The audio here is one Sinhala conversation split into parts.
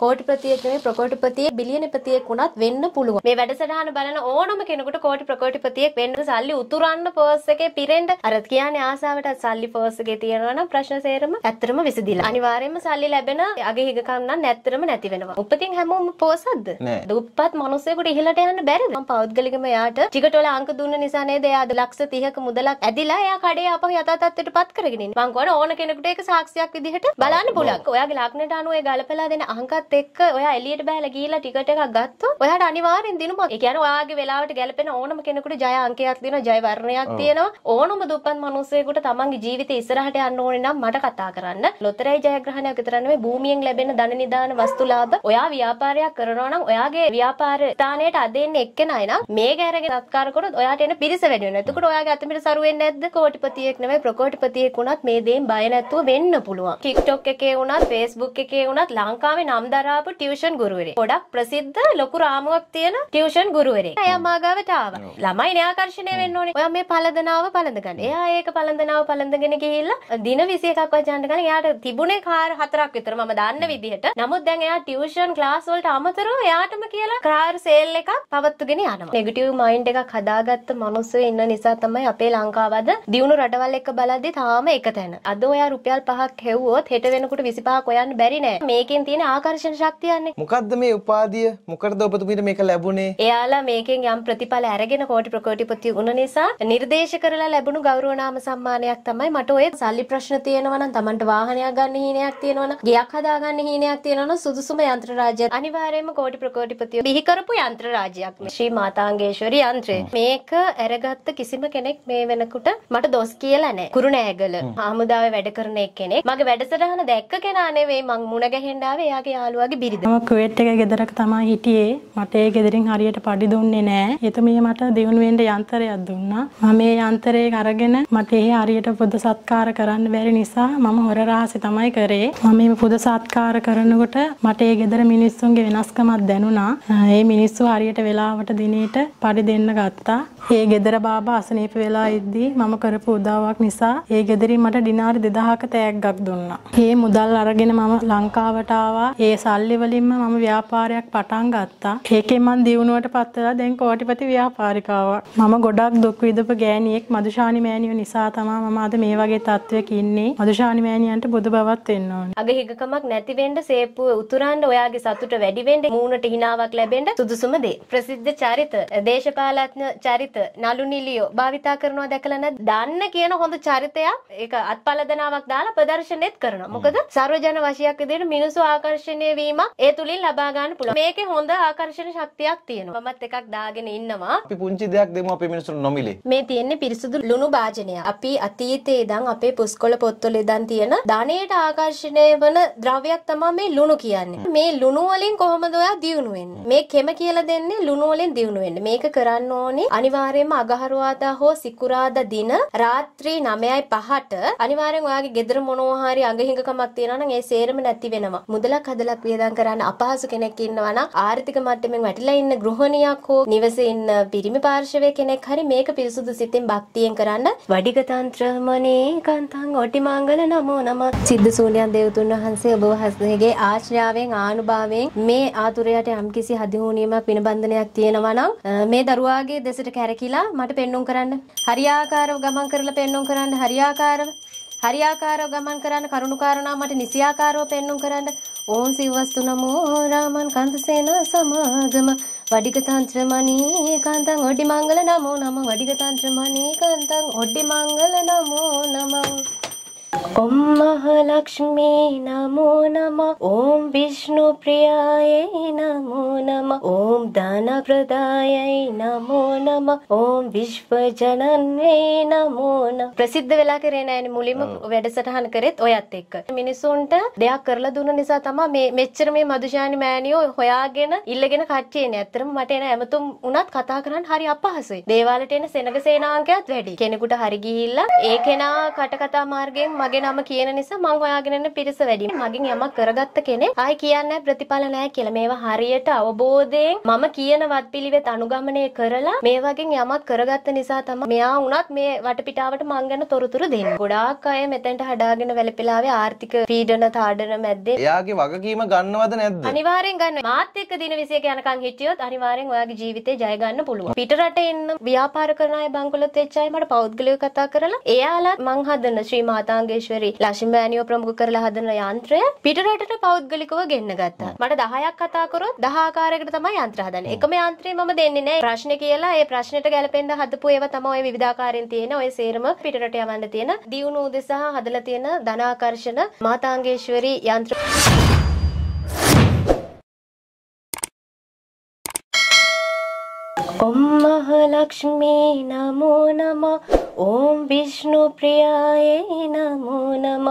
කෝටිපතියෙක් නෙමෙයි ප්‍රකෝටිපතියෙක් බිලියනපතියෙක් වුණත් වෙන්න පුළුවන්. මේ වැඩසටහන බලන ඕනම කෙනෙකුට කෝටි ප්‍රකෝටිපතියෙක් වෙන්න සල්ලි උතුරන්න පර්ස් එකේ පිරෙන්න අර කියන්නේ ආසාවටත් සල්ලි පර්ස් එකේ තියෙනවා නම් ප්‍රශ්න සේරම ඇත්තටම විසඳිලා. අනිවාර්යයෙන්ම සල්ලි ලැබෙන අගේ හිගකම් නම් ඇත්තටම නැති වෙනවා. උපතින් හැමෝම පෝසත්ද? දුප්පත් මිනිස්සුෙකුට ඉහළට යන්න බැරිද? මම පෞද්ගලිකම එයාට ටිකට් වල අංක දුන්න නිසා නේද එයා ලක්ෂ 30ක මුදලක් ඇදිලා එයා කඩේ ආපහු යථා තත්ත්වයට පත් කරගෙන ඉන්නේ. මම කියන ඕන කෙනෙකුට ඒක සාක්ෂියක් විදිහට බලන්න පුළුවන්. ඔයාගේ ලක්ෂණයට අනුව ඒ ගලපලා දෙන අංකත් එකත් එක්ක ඔයා එලියට බෑලා ගිහිල්ලා ටිකට් එකක් ගත්තොත් ඔයාට අනිවාර්යෙන් දිනුමක්. ඒ කියන්නේ ඔයාගේ වෙලාවට ගැලපෙන ඕනම කෙනෙකුට ජය අංකයක් දෙනවා, ජය වර්ණයක් තියෙනවා. ඕනම දුප්පත් මිනිසෙකුට තමන්ගේ ජීවිතේ ඉස්සරහට යන්න ඕනේ නම් මට කතා කරන්න. ලොතරැයි ජයග්‍රහණයක් විතර නෙවෙයි භූමියෙන් ලැබෙන ධන නිදාන වස්තුලාභ ඔයා ව්‍යාපාරයක් කරනවා නම් ඔයාගේ ව්‍යාපාර ස්ථානයට අදෙන්නේ එක්කෙනයි නම් මේ ගැරගෙන සත්කාර කරොත් ඔයාට එන පිරිස වැඩි වෙනවා. එතකොට ඔයාගේ අතමිට සරු වෙන්නේ නැද්ද? කෝටිපතියෙක් නෙවෙයි ප්‍රකෝටිපතියෙක් වුණත් මේ දේෙන් බය නැතුව වෙන්න පුළුවන්. TikTok එකේ වුණත් Facebook එකේ වුණත් ලංකාවේ නම් දරාපු ටියවෂන් ගුරුවරේ. ගොඩක් ප්‍රසිද්ධ ලොකු රාමුවක් තියෙන ටියවෂන් ගුරුවරේ. එයා මාගාවට ආවා. ළමයි න්‍යාකර්ෂණය වෙන්න ඕනේ. ඔයා මේ පළඳනාව පළඳ ගන්න. එයා ඒක පළඳනාව පළඳගෙන ගිහිල්ලා දින 21ක් වජාන්න ගන්න. එයාට තිබුණේ කාර් හතරක් විතර මම දන්න විදිහට. නමුත් දැන් එයා ටියවෂන් ක්ලාස් වලට අමතරව එයාටම කියලා කාර් සේල් එකක් පවත්වගෙන යනවා. නෙගටිව් මයින්ඩ් එකක් හදාගත්ත මිනිස්සු ඉන්න නිසා තමයි අපේ ලංකාවද දියුණු රටවල් එක බලද්දි තාම එක තැන. අද ඔයා රුපියල් 5ක් හෙව්වොත් හෙට වෙනකොට 25ක් හොයන්න බැරි නෑ. මේකෙන් තියෙන ආකර්ෂණ විශ්ලේෂණ ශක්තියන්නේ. මොකද්ද මේ උපාධිය? මොකටද ඔබතුමීට මේක ලැබුණේ? එයාලා මේකෙන් යම් ප්‍රතිඵල අරගෙන කෝටි ප්‍රකෝටිපති වුණ නිසා නිර්දේශ කරලා ලැබුණු ගෞරව නාම සම්මානයක් තමයි මට ඔය සල්ලි ප්‍රශ්න තියෙනවා නම් Tamanට වාහනයක් ගන්න හීනයක් තියෙනවා නම් ගෙයක් හදාගන්න හීනයක් තියෙනවා නම් සුදුසුම යන්ත්‍ර රාජ්‍ය අනිවාර්යයෙන්ම කෝටි ප්‍රකෝටිපති බිහි කරපු යන්ත්‍ර රාජ්‍යයක් මේ ශ්‍රී මාතාංගේශ්වරි යන්ත්‍රය. මේක අරගත්ත කිසිම කෙනෙක් මේ වෙනකොට මට දොස් කියලා නැහැ. කුරුණෑගල හමුදාවේ වැඩ කරන එක්කෙනෙක් මගේ වැඩසටහන දැක්ක කෙනා නෙවෙයි මං මුණ ගැහෙන්න ආවේ එයාගේ යාළුවා යාළුවාගේ බිරිඳ. මම කුවේට් එකේ ගෙදරක තමයි හිටියේ. මට ඒ ගෙදරින් හරියට පඩි දුන්නේ නෑ. එතුමිය මට දියුණු වෙන්න යන්ත්‍රයක් දුන්නා. මම මේ යන්ත්‍රය අරගෙන මට ඒ හරියට පුද සත්කාර කරන්න බැරි නිසා මම හොර රහසෙ තමයි කරේ. මම මේ පුද සත්කාර කරනකොට මට ඒ ගෙදර මිනිස්සුන්ගේ වෙනස්කමක් දැනුණා. ඒ මිනිස්සු හරියට වෙලාවට දිනේට පඩි දෙන්න ගත්තා. ඒ ගෙදර බාබා අසනීප වෙලා ඉද්දී මම කරපු උදාවක් නිසා ඒ ගෙදරින් මට ඩිනාරි 2000ක තෑග්ගක් දුන්නා. ඒ මුදල් අරගෙන මම ලංකාවට ආවා. ඒ සල්ලි වලින්ම මම ව්‍යාපාරයක් පටන් ගත්තා. ඒකෙන් මම දියුණුවට පත් වෙලා දැන් කෝටිපති ව්‍යාපාරිකාවක්. මම ගොඩක් දුක් විඳපු ගෑණියෙක් මදුෂානි මෑණියෝ නිසා තමයි මම අද මේ වගේ තත්වයක ඉන්නේ. මදුෂානි මෑණියන්ට බුදු බවත් වෙන්න ඕනේ. අග හිගකමක් නැති වෙන්න සේප්පුව උතුරන්න ඔයාගේ සතුට වැඩි වෙන්න මූණට හිනාවක් ලැබෙන්න සුදුසුම දේ. ප්‍රසිද්ධ චරිත දේශපාලඥ චරිත නලු නිලියෝ භාවිතා කරනවා දැකලා නැද්ද? දන්න කියන හොඳ චරිතයක් ඒක අත්පලදනාවක් දාලා ප්‍රදර්ශනෙත් කරනවා. මොකද සර්වජන වශයක් විදිහට මිනිස්සු ආකර්ෂණය කියවීමක් ඒ තුළින් ලබාගන්න පුළුව මේක හොඳ ආකර්ශණ ශක්තියක් තියෙනවා මත් එකක් දාගෙන ඉන්නවා අපි පුංචි දෙයක් දෙමු අපි මිනිසුන් නොමිලේ මේ තියෙන්නේ පිරිසුදු ලුණු භාජනය අපි අතීතයේ ඉඳන් අපේ පුස්කොළ පොත්වල ඉඳන් තියෙන ධනයට ආකර්ෂණය වන ද්‍රව්‍යයක් තමයි මේ ලුණු කියන්නේ මේ ලුණු වලින් කොහොමද ඔයා දියුණු වෙන්නේ මේ කෙම කියලා දෙන්නේ ලුණු වලින් දියුණු වෙන්න මේක කරන්න ඕනේ අනිවාර්යයෙන්ම අගහරුවාදා හෝ සිකුරාදා දින රාත්‍රී 9යි 5ට අනිවාර්යෙන් ඔයාගේ ගෙදර මොනවා හරි අඟහිඟකමක් තියෙනවා නම් ඒ සේරම නැති වෙනවා. මුදලක් හදලත් වියදම් කරන්න අපහසු කෙනෙක් ඉන්නවා නම් ආර්ථික මට්ටමින් වැටිලා ඉන්න ගෘහණියක් හෝ නිවසේ ඉන්න පිරිමි පාර්ශවයේ කෙනෙක් හරි මේක පිරිසුදු සිතින් භක්තියෙන් කරන්න වඩිග තන්ත්‍රමනේ කන්තං ඔටිමංගල නමෝ නම සිද්දසූලියන් දේවතුන් වහන්සේ ඔබ වහන්සේගේ ආශ්‍රයාවෙන් ආනුභාවයෙන් මේ ආතුරයට යම්කිසි හදිහුණීමක් පිනබන්ධනයක් තියෙනවා නම් මේ දරුවාගේ දෙසට කැරකිලා මට පෙන්눔 කරන්න හරියාකාරව ගමන් කරලා පෙන්눔 කරන්න හරියාකාරව හරියාකාරව ගමන් කරන්න කරුණුකාරණා මට නිසියාකාරව පෙන්눔 කරන්න ඕන් සිවස්තු නමෝ රාමන් කන්දසේන සමාගම වඩික තන්ත්‍ර මණී කන්තං ඔඩි මංගල නමෝ නම වඩික තන්ත්‍ර මණී කන්තං ඔඩි මංගල නමෝ නමෝ ॐ महालक्ष्मी नमो नमः ॐ विष्णुप्रियायै नमो नमः ॐ दानप्रदायै नमो नमः ॐ විශ්වජනන්වේ නමෝන ප්‍රසිද්ධ වෙලා කරේ නෑනේ මුලින්ම වැඩසටහන් කරෙත් ඔයත් එක්ක. මිනිසුන්ට දෙයක් කරලා දුන්න නිසා තමයි මේ මෙච්චර මේ මදුෂානි මෑණියෝ හොයාගෙන ඉල්ලගෙන කට්ටිය එන්නේ. ඇත්තටම මට එන ඇමතුම් උනත් කතා කරන්න හරි අපහසුයි. දේවාලට එන සෙනග සේනාංකයත් වැඩි. කෙනෙකුට හරි ගිහිල්ලා ඒ කෙනා කට කතා මාර්ගයෙන් මගේ නම කියන නිසා මං හොයාගෙන යන පිරිස වැඩි. මගෙන් යමක් කරගත්ත කෙනෙක් ආයි කියන්නේ ප්‍රතිඵල නැහැ කියලා. මේවා හරියට අවබෝධයෙන් මම කියන වත්පිළිවෙත් අනුගමනය කරලා මේ වගේ යමක් කරගත්ත නිසා තමයි මෙයා වුණත් මේ වටපිටාවට මං ගැන තොරතුරු දෙන්නේ. ගොඩාක් අය මෙතෙන්ට හදාගෙන වැළපිලාවේ ආර්ථික පීඩන තාඩන මැද්දේ එයාගේ වගකීම ගන්නවද නැද්ද? අනිවාර්යෙන් ගන්න. මාත් එක්ක දින 20ක යනකම් හිටියොත් අනිවාර්යෙන් ඔයාගේ ජීවිතේ ජය ගන්න පුළුවන්. පිටරට එන්න ව්‍යාපාර කරන අය බංකොලොත් වෙච්ච අය මට පෞද්ගලිකව කතා කරලා එයාලා මං හදන ශ්‍රී මාතාංග මංගේශ්වරි ලක්ෂිමෑනියෝ ප්‍රමුඛ කරලා හදන යන්ත්‍රය පිටරටට පෞද්ගලිකව ගෙන්න ගත්තා. මට 10ක් කතා කරොත් 10 ආකාරයකට තමයි යන්ත්‍ර හදන්නේ. එකම යන්ත්‍රය මම දෙන්නේ නැහැ. ප්‍රශ්නේ කියලා ඒ ප්‍රශ්නෙට ගැලපෙන්න හදපු ඒවා තමයි ඔය විවිධාකාරයෙන් තියෙන ඔය සේරම පිටරට යවන්න තියෙන දියුණු උදෙසහ හදලා තියෙන ධනාකර්ෂණ මාතාංගේශ්වරි යන්ත්‍ර ඔම් महालक्ष्मी नमो नम ॐ विष्णुप्रियायै नमो नम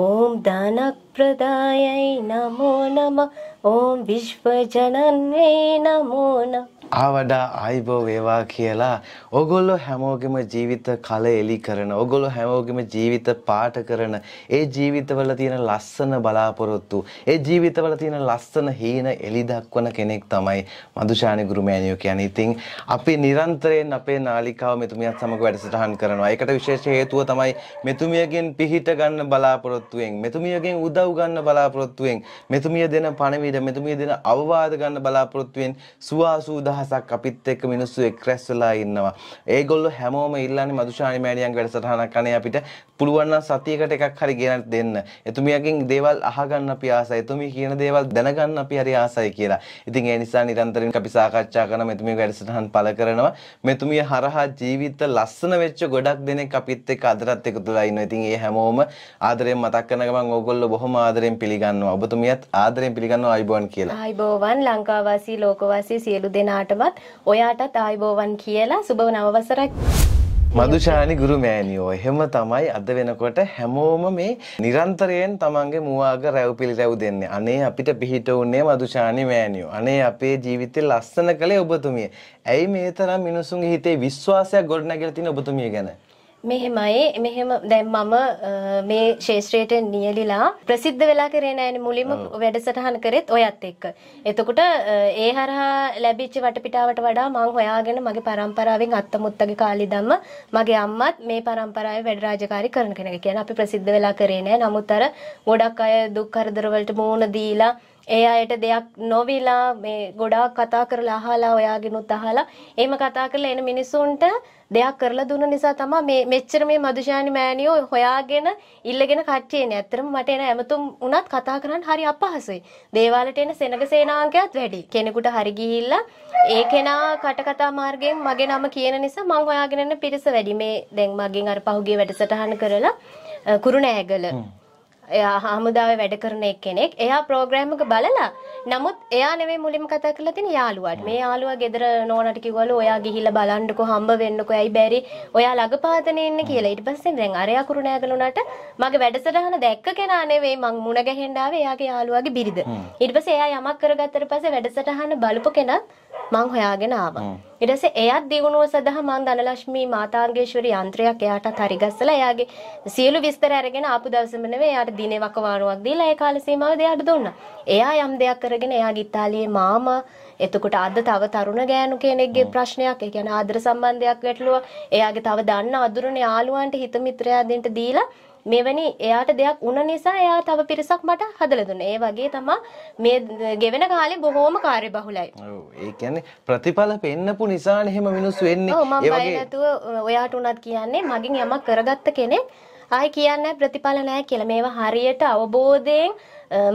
ॐ दानप्रदायै नमो नम ॐ विश्वजनन्यै नमो नम ආවඩා ආයිබෝ වේවා කියලා ඔගොල්ලෝ හැමෝගෙම ජීවිත කල එලි කරන ඔගොල්ලෝ හැමෝගෙම ජීවිත පාට කරන ඒ ජීවිතවල තියෙන ලස්සන බලාපොරොත්තු ඒ ජීවිතවල තියෙන ලස්සන හීන එලි දක්වන කෙනෙක් තමයි මදුෂානි ගුරුමෑණියෝ කියන්නේ. ඉතින් අපි නිරන්තරයෙන් අපේ නාලිකාව මෙතුමියත් සමග වැඩසටහන් කරනවා. ඒකට විශේෂ හේතුව තමයි මෙතුමියගෙන් පිහිට ගන්න බලාපොරොත්තුවෙන් මෙතුමියගෙන් උදව් ගන්න බලාපොරොත්තුවෙන් මෙතුමිය දෙන පණිවිඩ මෙතුමිය දෙන අවවාද ගන්න බලාපොරොත්තුවෙන් සුවාසූදා දහසක් අපිත් එක්ක මිනිස්සු එක් රැස් වෙලා ඉන්නවා. ඒගොල්ලෝ හැමෝම ඉල්ලන්නේ මදුෂානි මෑණියන්ගේ වැඩසටහනක් අනේ අපිට පුළුවන් නම් සතියකට එකක් හරි ගෙනත් දෙන්න. එතුමියගෙන් දේවල් අහගන්න අපි ආසයි. එතුමිය කියන දේවල් දැනගන්න අපි හරි ආසයි කියලා. ඉතින් ඒ නිසා නිරන්තරයෙන් අපි සාකච්ඡා කරන මෙතුමිය වැඩසටහන් පළ කරනවා. මෙතුමිය හරහා ජීවිත ලස්සන වෙච්ච ගොඩක් දෙනෙක් අපිත් එක්ක අදටත් එකතු වෙලා ඉන්නවා. ඉතින් ඒ හැමෝම ආදරයෙන් මතක් කරන ගමන් ඕගොල්ලෝ බොහොම ආදරයෙන් පිළිගන්නවා. ඔබතුමියත් ආදරයෙන් පිළිගන්නවා අයිබෝන් කියලා. අයිබෝවන් ලංකාවාසී ලෝකවාසී සියලු දෙනාට ඔයාටමත් ඔයාටත් ආයිබෝවන් කියලා සුබව නවවසරක් මදුෂානි ගුරු මෑණියෝ එහෙම තමයි අද වෙනකොට හැමෝම මේ නිරන්තරයෙන් තමන්ගේ මුවාග රැව් පිළිරැව් දෙන්නේ. අනේ අපිට පිහිට උන්නේ මදුෂානි මෑණියෝ. අනේ අපේ ජීවිතේ ලස්සන කළේ ඔබතුමිය. ඇයි මේ තරම් මිනිසුන්ගේ හිතේ විශ්වාසයක් ගොඩනැගලා තියෙන ඔබතුමිය ගැන? මෙහෙමයි මෙහෙම දැන් මම මේ ශේෂ්ත්‍රයට නියලිලා ප්‍රසිද්ධ වෙලා කරේ නෑනේ මුලින්ම වැඩසටහන කරෙත් ඔයත් එක්ක. එතකොට ඒ හරහා ලැබිච්ච වටපිටාවට වඩා මං හොයාගෙන මගේ પરම්පරාවෙන් අත්තමුත්තගේ කාලේ ඉඳන්ම මගේ අම්මත් මේ પરම්පරාවේ වැඩ රාජකාරී කරන කෙනෙක්. කියන්නේ අපි ප්‍රසිද්ධ වෙලා කරේ නෑ. නමුත් අර ගොඩක් අය දුක් කරදර වලට මුහුණ දීලා ඒ අයට දෙයක් නොවිලා මේ ගොඩාක් කතා කරලා අහලා ඔයාගෙනුත් අහලා එහෙම කතා කරලා එන මිනිසුන්ට දෙයක් කරලා දුන්න නිසා තමයි මේ මෙච්චර මේ මදුෂානි මෑණියෝ හොයාගෙන ඉල්ලගෙන කට්ටිය එන්නේ. ඇත්තටම මට එන ඇමතුම් උනත් කතා කරන්න හරි අපහසුයි. දේවාලට එන සෙනග සේනාංකයත් වැඩි. කෙනෙකුට හරි ගිහිල්ලා ඒ කෙනා කට කතා මාර්ගයෙන් මගේ නම කියන නිසා මං හොයාගෙන යන පිරිස වැඩි. මේ දැන් මගෙන් අර පහුගිය වැඩසටහන කරලා කුරුණෑගල එයා හමුදාවේ වැඩ කරන කෙනෙක්. එයා ප්‍රෝග්‍රෑම් එක බලලා නමුත් එයා නෙවෙයි මුලින්ම කතා කරලා තියෙන යාළුවාට. මේ යාළුවා ගෙදර නෝනාට කිව්වලු ඔයා ගිහිල්ලා බලන්නකෝ හම්බ වෙන්නකෝ ඇයි බැරි. ඔයා ළඟපාතනේ ඉන්න කියලා. ඊට පස්සේ දැන් අරයා කුරු නෑගලුණාට මගේ වැඩසටහන දැක්ක කෙනා නෙවෙයි මං මුණ ගැහෙන්න ආවේ එයාගේ යාළුවාගේ බිරිඳ. ඊට පස්සේ එයා යමක් කරගත්තට පස්සේ වැඩසටහන බලපු කෙනත් මං හොයාගෙන ආවා. ඊට පස්සේ එයත් දියුණුව සඳහා මං ධනලක්ෂ්මී මාතාංගේශ්වරි යන්ත්‍රයක් එයාටත් හරිගස්සලා එයාගේ සියලු විස්තර අරගෙන ආපු දවසම නෙවෙයි එයාට දිනේ වකවානුවක් දීලා ඒ කාල සීමාවෙදී එයාට දුන්නා. එයා යම් දෙයක් කරගෙන එයාගේ ඉතාලියේ මාමා එතකොට අද තව තරුණ ගෑනු කෙනෙක්ගේ ප්‍රශ්නයක් ඒ කියන්නේ ආදර සම්බන්ධයක් ගැටලුව එයාගේ තව දන්න අඳුරනේ යාළුවන්ට හිත මිත්‍රයාදින්ට දීලා මෙවැනි එයාට දෙයක් වුණ නිසා එයා තව පිරිසක් මට හදලා දුන්නා. ඒ වගේ තමයි මේ ගෙවෙන කාලේ බොහෝම කාර්යබහුලයි. ඔව්. ඒ කියන්නේ ප්‍රතිඵල පෙන්නපු නිසානේ එහෙම මිනිස්සු වෙන්නේ. ඔව් මම බය නැතුව ඔයාට උනත් කියන්නේ මගෙන් යමක් කරගත්ත කෙනෙක් ආයි කියන්නේ ප්‍රතිඵල නැහැ කියලා. මේවා හරියට අවබෝධයෙන්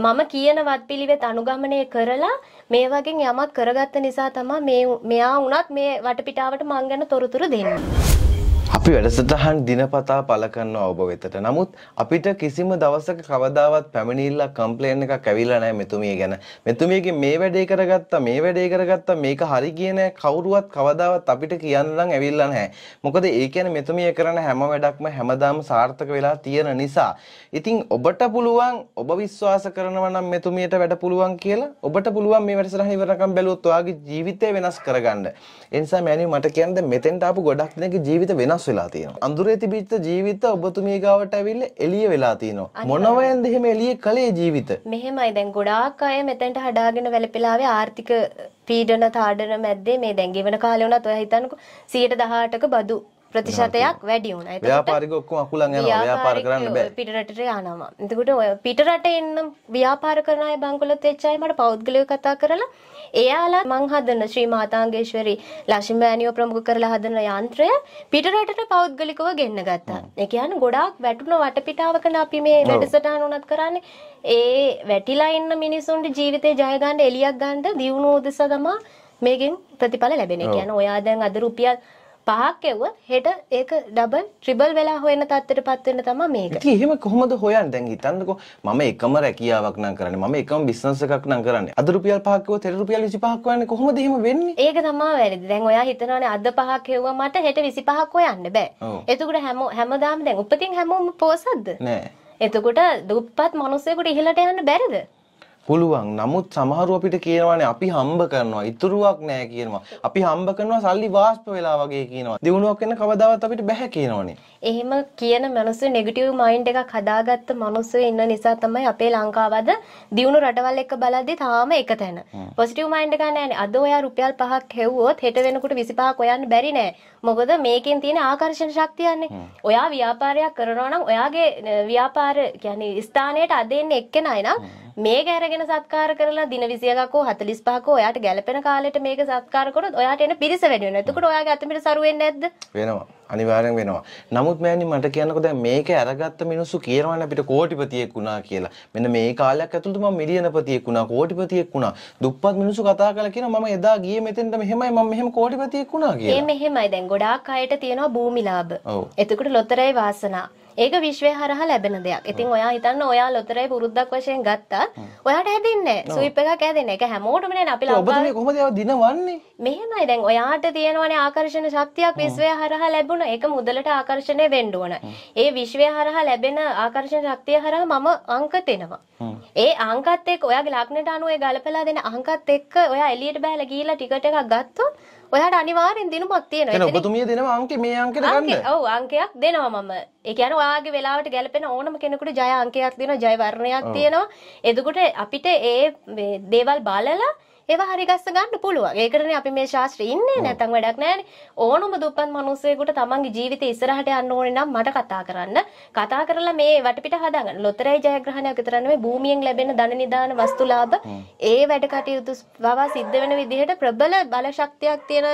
මම කියන වත්පිළිවෙත් අනුගමනය කරලා මේ වගේ යමක් කරගත්ත නිසා තමයි මේ මෙයා වුණත් මේ වටපිටාවට මං ගැන තොරතුරු දෙන්නේ. අපි වැඩසටහන් දිනපතා පල කරනවා ඔබ වෙතට. නමුත් අපිට කිසිම දවසක කවදාවත් පැමිණිල්ලක් කම්ප්ලේන් එකක් ඇවිල්ලා නැහැ මෙතුමිය ගැන. මෙතුමියගේ මේ වැඩේ කරගත්තා, මේ වැඩේ කරගත්තා, මේක හරි කියන කවුරුවත් කවදාවත් අපිට කියන්න නම් ඇවිල්ලා නැහැ. මොකද ඒ කියන්නේ මෙතුමිය කරන හැම වැඩක්ම හැමදාම සාර්ථක වෙලා තියෙන නිසා. ඉතින් ඔබට පුළුවන් ඔබ විශ්වාස කරනවා නම් මෙතුමියට වැඩ පුළුවන් කියලා. ඔබට පුළුවන් මේ වැඩසටහන ඉවරකම් බැලුවොත් ඔයාගේ ජීවිතය වෙනස් කරගන්න. ඒ නිසා මෑණියෝ මට කියන්න මෙතෙන්ට ආපු ගොඩක් දෙනෙක්ගේ ජීවිත වෙනස් වෙනස් වෙලා තියෙනවා. අඳුරේ තිබිච්ච ජීවිත ඔබතුමිය ගාවට ඇවිල්ලා එළිය වෙලා තියෙනවා. මොනවෙන්ද එහෙම එළිය කලේ ජීවිත? මෙහෙමයි දැන් ගොඩාක් අය මෙතෙන්ට හදාගෙන වැළපිලාවේ ආර්ථික පීඩන තාඩන මැද්දේ මේ දැන් ගෙවන කාලේ වුණත් ඔය හිතන්නකෝ 118ක බදු ප්‍රතිශතයක් වැඩි වුණා. ව්‍යාපාරික ඔක්කොම අකුලන් යනවා. ව්‍යාපාර කරන්න බෑ. පිටරටට යනවා. එතකොට ඔය පිටරට එන්න ව්‍යාපාර කරන අය බංකොලොත් වෙච්ච අය මට පෞද්ගලිකව කතා කරලා එයාලා මං හදන ශ්‍රී මාතාංගේශ්වරි ලක්ෂ්මීබෑනියෝ ප්‍රමුඛ කරලා හදන යන්ත්‍රය පිටරටට පෞද්ගලිකව ගෙන්න ගත්තා. ඒ කියන්නේ ගොඩාක් වැටුණ වටපිටාවකන අපි මේ වැඩසටහන උනත් කරන්නේ. ඒ වැටිලා ඉන්න මිනිසුන්ගේ ජීවිතේ ජය ගන්න එලියක් ගන්න දියුණුව උදෙසා තමයි මේකෙන් ප්‍රතිඵල ලැබෙන. කියන්නේ ඔයා දැන් අද රුපියල් පහක් එව්ව හෙට ඒක ඩබල් ට්‍රිබල් වෙලා හොයන තත්ත්වයටපත් වෙන්න තමයි මේක. ඉතින් එහෙම කොහොමද හොයන්නේ? දැන් හිතන්නකෝ මම එකම රැකියාවක් නම් කරන්නේ. මම එකම බිස්නස් එකක් නම් කරන්නේ. අද රුපියල් පහක් කිව්වොත් හෙට රුපියල් 25ක් හොයන්නේ කොහොමද එහෙම වෙන්නේ? ඒක තමයි වැරදි. දැන් ඔයා හිතනවානේ අද පහක් හෙව්වා මට හෙට 25ක් හොයන්න බෑ. එතකොට හැම හැමදාම දැන් උපතින් හැමෝම පෝසත්ද? නෑ. එතකොට දුප්පත් මිනිස්සුෙකුට ඉහළට යන්න බැරිද? පුළුවන්. නමුත් සමහරු අපිට කියනවානේ අපි හම්බ කරනවා. ඉතුරුවක් නැහැ කියනවා. අපි හම්බ කරනවා සල්ලි වාෂ්ප වෙලා වගේ කියනවා. දිනුවක් වෙන කවදාවත් අපිට බෑ කියනවනේ. එහෙම කියන මිනිස්සු නෙගටිව් මයින්ඩ් එකක් හදාගත්ත මිනිස්සු ඉන්න නිසා තමයි අපේ ලංකාව අද දිනු රටවල් එක බලද්දී තාම එක තැන. පොසිටිව් මයින්ඩ් එකක් නැහැනේ. අද ඔයා රුපියල් 5ක් හෙව්වොත් හෙට වෙනකොට 25ක් හොයන්න බැරි නෑ. මොකද මේකෙන් තියෙන ආකර්ෂණ ශක්තියන්නේ. ඔයා ව්‍යාපාරයක් කරනවා නම් ඔයාගේ ව්‍යාපාර කියන්නේ ස්ථානයට අද එන්නේ එක්කෙනයි නම් මේක අරගෙන සත්කාර කරලා දින 21ක් හෝ 45ක ඔයාට ගැළපෙන කාලෙට මේක සත්කාර කරොත් ඔයාට එන පිරිස වැඩි වෙනවා. එතකොට ඔයාගේ අතමිට සරු වෙන්නේ නැද්ද? වෙනවා. අනිවාර්යෙන් වෙනවා. නමුත් මෑණි මට කියන්නකෝ දැන් මේක අරගත්ත මිනිස්සු කියනවනේ අපිට කෝටිපතියෙක් වුණා කියලා. මෙන්න මේ කාලයක් ඇතුළත මම මිලියනපතියෙක් වුණා, කෝටිපතියෙක් වුණා. දුප්පත් මිනිස්සු කතා කරලා කියනවා මම එදා ගියේ මෙතෙන්ට මෙහෙමයි මම මෙහෙම කෝටිපතියෙක් වුණා කියලා. ඒ මෙහෙමයි දැන් ගොඩාක් අයට තියෙනවා භූමිලාභ. එතකොට ලොතරැයි වාසනා ඒක විශ්වය හරහා ලැබෙන දෙයක්. ඉතින් ඔයා හිතන්න ඔයා ලොතරැයි පුරුද්දක් වශයෙන් ගත්තත් ඔයාට ඇදින්නේ නැහැ. ස්විප් එකක් ඇදෙන්නේ. ඒක හැමෝටම නේ අපි ලංකාවේ. ඔබ කොහොමද ඒවා දිනවන්නේ? මෙහෙමයි දැන් ඔයාට තියෙනවනේ ආකර්ෂණ ශක්තියක් විශ්වය හරහා ලැබුණා. ඒක මුදලට ආකර්ෂණය වෙන්න ඕන. ඒ විශ්වය හරහා ලැබෙන ආකර්ෂණ ශක්තිය හරහා මම අංක දෙනවා. ඒ අංකත් එක්ක ඔයාගේ ලක්ෂණට අනුව ඒ ගලපලා දෙන අංකත් එක්ක ඔයා එළියට බෑලා ගිහිල්ලා ටිකට් එකක් ගත්තොත් ඔයාට අනිවාර්යෙන් දිනුමක් තියෙනවා. එතන ඔබතුමිය දෙනවා අංකේ මේ අංකෙට ගන්න. ඔව් අංකයක් දෙනවා මම. ඒ කියන්නේ වාගේ වෙලාවට ගැලපෙන ඕනම කෙනෙකුට ජය අංකයක් තියෙනවා ජය වර්ණයක් තියෙනවා. එතකොට අපිට ඒ දේවල් බලලා ඒවා හරිගස්ස ගන්න පුළුවන්. ඒකටනේ අපි මේ ශාස්ත්‍රය ඉන්නේ නැතනම් වැඩක් නැහැනේ. ඕනම දුප්පත් මිනිස්සෙකුට තමන්ගේ ජීවිතේ ඉස්සරහට යන්න ඕනේ නම් මට කතා කරන්න. කතා කරලා මේ වටපිට හදාගන්න. ලොතරැයි ජයග්‍රහණයක් විතර නෙමෙයි භූමියෙන් ලැබෙන ධන නිදාන වස්තුලාභ ඒ වැඩ කටයුතු පවා සිද්ධ වෙන විදිහට ප්‍රබල බලශක්තියක් තියෙන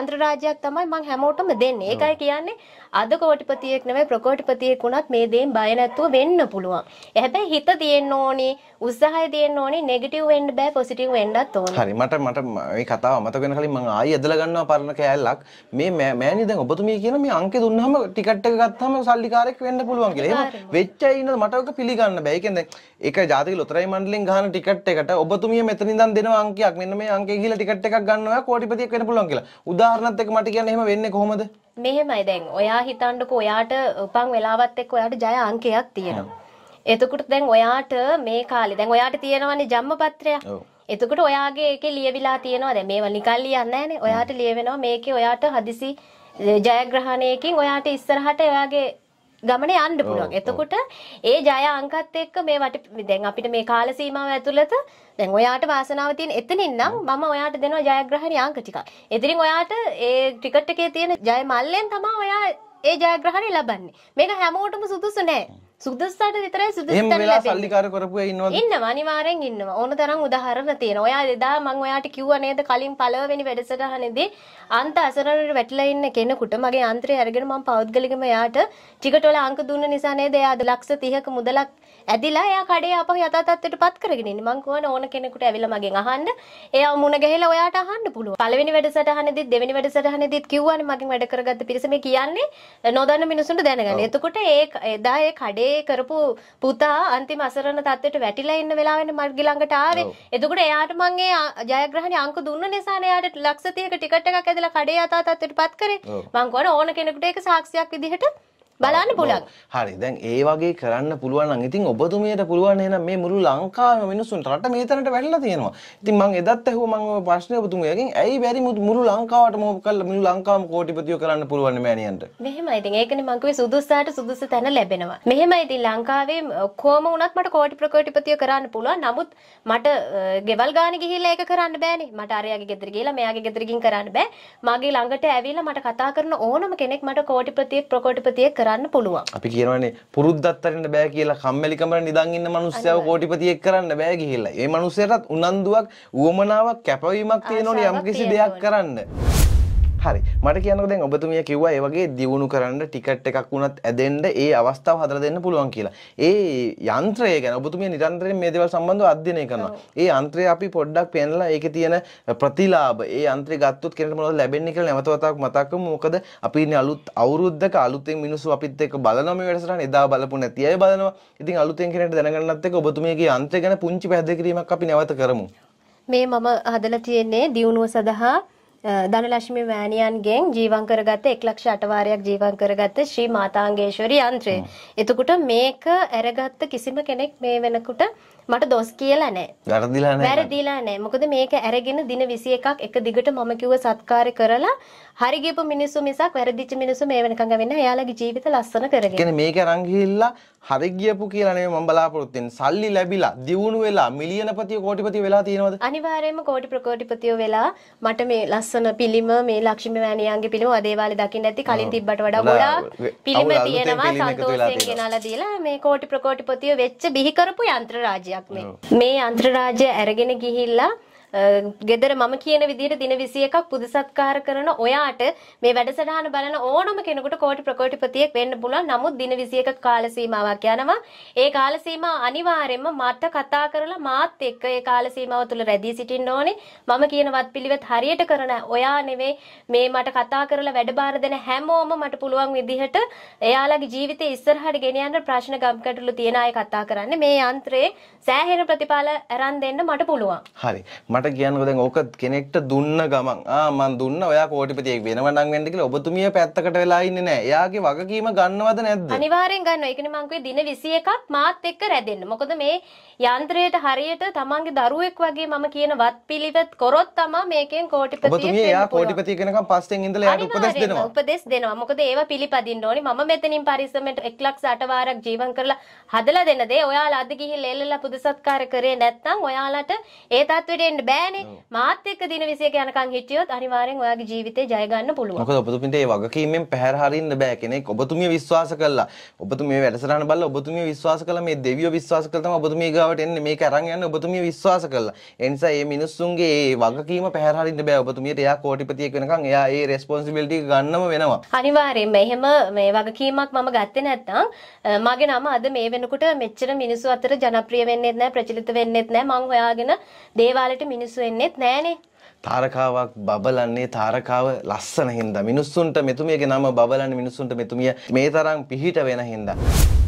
යන්ත්‍ර රාජ්‍යයක් තමයි මම හැමෝටම දෙන්නේ. ඒකයි කියන්නේ අද කෝටිපතියෙක් නෙවෙයි ප්‍රකෝටිපතියෙක් වුණත් මේ දේෙන් බය නැතුව වෙන්න පුළුවන්. හැබැයි හිත තියෙන්න ඕනේ, උත්සාහය තියෙන්න ඕනේ, නෙගටිව් වෙන්න බෑ, පොසිටිව් වෙන්නත් ඕනේ. හරි මට මට මේ කතාව මතක වෙන කලින් මම ආයි ඇදලා ගන්නවා පරණ කෑල්ලක්. මේ මෑණි දැන් ඔබතුමිය කියන මේ අංකේ දුන්නාම ටිකට් එක ගත්තාම සල්ලිකාරයෙක් වෙන්න පුළුවන් කියලා. එහෙම වෙච්චයි නේද මට ඔක පිළිගන්න බෑ. ඒ කියන්නේ ඒක ජාතික ලොතරැයි මණ්ඩලෙන් ගහන ටිකට් එකට ඔබතුමිය මෙතන ඉඳන් දෙනවා අංකයක්. මෙන්න මේ අංකය ගිහලා ටිකට් එකක් ගන්න ඔයා කෝටිපතියෙක් වෙන්න පුළුවන් කියලා. උදාහරණත් එක්ක මට කියන්නේ එහෙම වෙන්නේ කොහොමද? මෙහෙමයි දැන් ඔයා හිතන්නකො ඔයාට උපන් වෙලාවත් එක්ක ඔයාට ජය අංකයක් තියෙනවා. එතකොට දැන් ඔයාට මේ කාලේ දැන් ඔයාට තියෙනවනේ ජම්මපත්‍රය. එතකොට ඔයාගේ ඒකේ ලියවිලා තියෙනවා. දැන් මේවා නිකන් ලියන්නේ නැහනේ. ඔයාට ලියවෙනවා මේකේ ඔයාට හදිසි ජයග්‍රහණයකින් ඔයාට ඉස්සරහට ඔයාගේ ගමන යන්න පුළුවන්. එතකොට ඒ ජය අංකත් එක්ක මේ වට දැන් අපිට මේ කාල සීමාව ඇතුළත දැන් ඔයාට වාසනාව තියෙන එතනින් නම් මම ඔයාට දෙනවා ජයග්‍රහණී අංක ටිකක්. එතනින් ඔයාට ඒ ක්‍රිකට් එකේ තියෙන ජය මල්ලෙන් තමයි ඔයා ඒ ජයග්‍රහණය ලබන්නේ. මේක හැමෝටම සුදුසු නෑ. සුද්දස්සට විතරයි සුද්දස්සට ලැබෙන්නේ. සල්ලිකාර කරපු අය ඉන්නවද? ඉන්නවා අනිවාර්යෙන් ඉන්නවා. ඕන තරම් උදාහරණ තියෙනවා. ඔයා එදා මම ඔයාට කිව්වා නේද කලින් පළවෙනි වැඩසටහනේදී අන්ත අසරණට වැටිලා ඉන්න කෙනෙකුට මගේ යන්ත්‍රය අරගෙන මම පෞද්ගලිකව එයාට ටිකට් වල අංක දුන්න නිසා නේද එයා ලක්ෂ 30ක මුදලක් ඇදිලා එයා කඩේ ආපහු යථා තත්ත්වයට පත් කරගෙන ඉන්නේ. මං කියවන ඕන කෙනෙකුට ඇවිල්ලා මගෙන් අහන්න. එයා මුණ ගැහිලා ඔයාට අහන්න පුළුවන්. පළවෙනි වැඩසටහනේදීත් දෙවෙනි වැඩසටහනේදීත් කිව්වනේ මගෙන් වැඩ කරගත්ත පිරිස මේ කියන්නේ නොදන්න මිනිසුන්ට දැනගන්න. එතකොට ඒ එදා ඒ කඩේ කරපු පුතා අන්තිම අසරණ තත්ත්වයට වැටිලා ඉන්න වෙලාවෙන් මගේ ළඟට ආවේ. එතකොට එයාට මං ඒ ජයග්‍රහණේ අංක දුන්න නිසානේ එයාට ලක්ෂ 30ක ටිකට් එකක් ඇදලා කඩේ යථා තත්ත්වයට පත් කරේ. මං කියවන ඕන කෙනෙකුට ඒක සාක්ෂියක් විදිහට බලන්න පුළුවන්. හරි. දැන් ඒ වගේ කරන්න පුළුවන් නම් ඉතින් ඔබතුමියට පුළුවන් එහෙනම් මේ මුළු ලංකාවේම මිනිස්සුන්ට රට මේ තැනට වැටලා තියෙනවා. ඉතින් මම එදත් ඇහුවා මම ඔය ප්‍රශ්නේ ඔබතුමියගෙන් ඇයි බැරි මුළු ලංකාවටම ඔබ කළා මුළු ලංකාවම කෝටිපතියෝ කරන්න පුළුවන් මෑණියන්ට. මෙහෙමයි ඉතින් ඒකනේ මම කිව්වේ සුදුස්සාට සුදුසු තැන ලැබෙනවා. මෙහෙමයි ඉතින් ලංකාවේ කොහොම වුණත් මට කෝටි ප්‍රකෝටිපතියෝ කරන්න පුළුවන්. නමුත් මට ගෙවල් ගානේ ගිහිල්ලා ඒක කරන්න බෑනේ. මට අරයාගේ ගෙදර ගිහිල්ලා මෙයාගේ ගෙදර ගිහින් කරන්න බෑ. මගේ ළඟට ඇවිල්ලා මට කතා කරන ඕනම කෙනෙක් මට කෝටිපතියෙක් ප්‍රකෝටිපතියෙක් කරන්න පුළුවන්. අපි කියනවානේ පුරුද්දත් අරින්න බෑ කියලා කම්මැලිකමෙන් නිදන් ඉන්න මිනිස්සයව කෝටිපතියෙක් කරන්න බෑ ගිහිල්ලා. ඒ මිනිස්සයටත් උනන්දුවක්, උවමනාවක්, කැපවීමක් තියෙනෝනේ යම්කිසි දෙයක් කරන්න. හරි මට කියනක දැන් ඔබතුමිය කිව්වා ඒ වගේ දියුණු කරන්න ටිකට් එකක් වුණත් ඇදෙන්න ඒ අවස්ථාව හදලා දෙන්න පුළුවන් කියලා. ඒ යන්ත්‍රය ගැන ඔබතුමිය නිරන්තරයෙන් මේ දේවල් සම්බන්ධව අධ්‍යයනය කරනවා. ඒ යන්ත්‍රය අපි පොඩ්ඩක් පෙන්ලා ඒකේ තියෙන ප්‍රතිලාභ ඒ යන්ත්‍රය ගත්තොත් කෙනෙකුට මොනවද ලැබෙන්නේ කියලා නැවත වතාවක් මතක් කරමු. මොකද අපි ඉන්නේ අලුත් අවුරුද්දක අලුතෙන් මිනිස්සු අපිත් එක්ක බලනවා මේ වැඩසටහන. එදා බලපු නැති අය බලනවා. ඉතින් අලුතෙන් කෙනෙක්ට දැනගන්නත් එක්ක ඔබතුමියගේ යන්ත්‍රය ගැන පුංචි පැහැදිලි කිරීමක් අපි නැවත කරමු. මේ මම හදලා තියෙන්නේ දියුණුව සඳහා ධනලක්ෂ්මි වෑනියන්ගෙන් ජීවම් කරගත්ත 108 වාරයක් ජීවම් කරගත්ත ශ්‍රී මාතාංගේශ්වරි යන්ත්‍රය. එතකොට මේක අරගත්ත කිසිම කෙනෙක් මේ වෙනකොට මට දොස් කියලා නෑ. වැරදිලා නෑ. වැරදිලා නෑ. මොකද මේක අරගෙන දින 21ක් එක දිගට මම කිව්ව සත්කාරය කරලා හරි ගියපු මිනිස්සු මිසක් වැරදිච්ච මිනිස්සු මේ වෙනකන් ගවෙන්න එයාලගේ ජීවිත ලස්සන කරගෙන. කියන්නේ මේක අරන් ගිහිල්ලා හරි ගියපු කියලා නෙමෙයි මම බලාපොරොත්තු වෙන්නේ. සල්ලි ලැබිලා දියුණු වෙලා මිලියනපතිය කෝටිපතිය වෙලා තියෙනවද? අනිවාර්යයෙන්ම කෝටි ප්‍රකෝටිපතිය වෙලා මට මේ ලස්සන පිළිම මේ ලක්ෂ්මී මෑණියන්ගේ පිළිම අදේවාලේ දකින්න ඇති කලින් තිබ්බට වඩා ගොඩාක් පිළිම තියෙනවා සන්තෝෂයෙන් ගෙනාලා දීලා මේ කෝටි ප්‍රකෝටිපතිය වෙච්ච බිහි කරපු යන්ත්‍ර රාජ්‍යයක් මේ. මේ යන්ත්‍ර රාජ්‍ය අරගෙන ගිහිල්ලා gedara මම කියන විදිහට දින 21ක් පුදසත්කාර කරන ඔයාට මේ වැඩසටහන බලන ඕනම කෙනෙකුට කෝටි ප්‍රකෝටිපතියෙක් වෙන්න පුළුවන්. නමුත් දින 21ක කාල සීමාවක් යනවා. ඒ කාල සීමාව අනිවාර්යයෙන්ම මට කතා කරලා මාත් එක්ක ඒ කාල සීමාව තුල රැඳී සිටින්න ඕනේ. මම කියන වත්පිළිවෙත් හරියට කරන ඔයා නෙවෙයි මේ මට කතා කරලා වැඩ දෙන හැමෝම මට පුළුවන් විදිහට එයාලගේ ජීවිතේ ඉස්සරහට ගෙන යන ප්‍රශ්න ගම් ගැටලු තියෙන අය කතා කරන්නේ මේ යන්ත්‍රයේ සෑහෙන ප්‍රතිඵල අරන් දෙන්න මට පුළුවන්. හරි. මට මට කියන්නකෝ දැන් ඕක කෙනෙක්ට දුන්න ගමන් ආ මං දුන්න ඔයා කෝටිපතියෙක් වෙනව නම් වෙන්න කියලා ඔබතුමිය පැත්තකට වෙලා ඉන්නේ නැහැ. එයාගේ වගකීම ගන්නවද නැද්ද? අනිවාර්යෙන් ගන්නවා. ඒකනේ මං කිව්වේ දින 21ක් මාත් එක්ක රැදෙන්න. මොකද මේ යන්ත්‍රයට හරියට තමන්ගේ දරුවෙක් වගේ මම කියන වත්පිළිවෙත් කරොත් තමයි මේකෙන් කෝටිපතියෙක් වෙන්න පුළුවන්. ඔබතුමිය එයා කෝටිපතිය කෙනකම් පස්සෙන් ඉඳලා එයාට උපදෙස් දෙනවා. උපදෙස් දෙනවා. මොකද ඒව පිළිපදින්න ඕනේ. මම මෙතනින් පරිස්සමෙන් 1 ලක්ෂ 8 වාරක් ජීවම් කරලා හදලා දෙන දේ ඔයාලා අද ගිහිල්ලා එල්ලලා පුදසත්කාර කරේ නැත්නම් ඔයාලට ඒ තත්ත්වෙට එන්න බෑ. බෑනේ මාත් එක්ක දින 20ක යනකම් හිටියොත් අනිවාර්යෙන් ඔයාගේ ජීවිතේ ජය ගන්න පුළුවන්. මොකද ඔබතුමිට මේ වගකීමෙන් පැහැර හරින්න බෑ කෙනෙක්. ඔබතුමිය විශ්වාස කළා. ඔබතුමිය වැඩසටහන බලලා ඔබතුමිය විශ්වාස කළා මේ දෙවියෝ විශ්වාස කළා තමයි ඔබතුමිය ගාවට එන්නේ. මේක අරන් යන්න ඔබතුමිය විශ්වාස කළා. ඒ නිසා මේ මිනිස්සුන්ගේ ඒ වගකීම පැහැර හරින්න බෑ. ඔබතුමියට එයා කෝටිපතියෙක් වෙනකන් එයා ඒ රෙස්පොන්සිබිලිටි ගන්නම වෙනවා. අනිවාර්යෙන්ම එහෙම මේ වගකීමක් මම ගත්තේ නැත්නම් මගේ නම අද මේ වෙනකොට මෙච්චර මිනිස්සු අතර ජනප්‍රිය වෙන්නෙත් නැහැ, ප්‍රචලිත වෙන්නෙත් නැහැ. මං හොයාගෙන දේවාලෙට මිනිස්සු මිනිස්සු එන්නෙත් නෑනේ. තාරකාවක් බබලන්නේ තාරකාව ලස්සන හින්දා. මිනිස්සුන්ට මෙතුමියගේ නම බබලන්නේ මිනිස්සුන්ට මෙතුමිය මේ තරම් පිහිට වෙන හින්දා.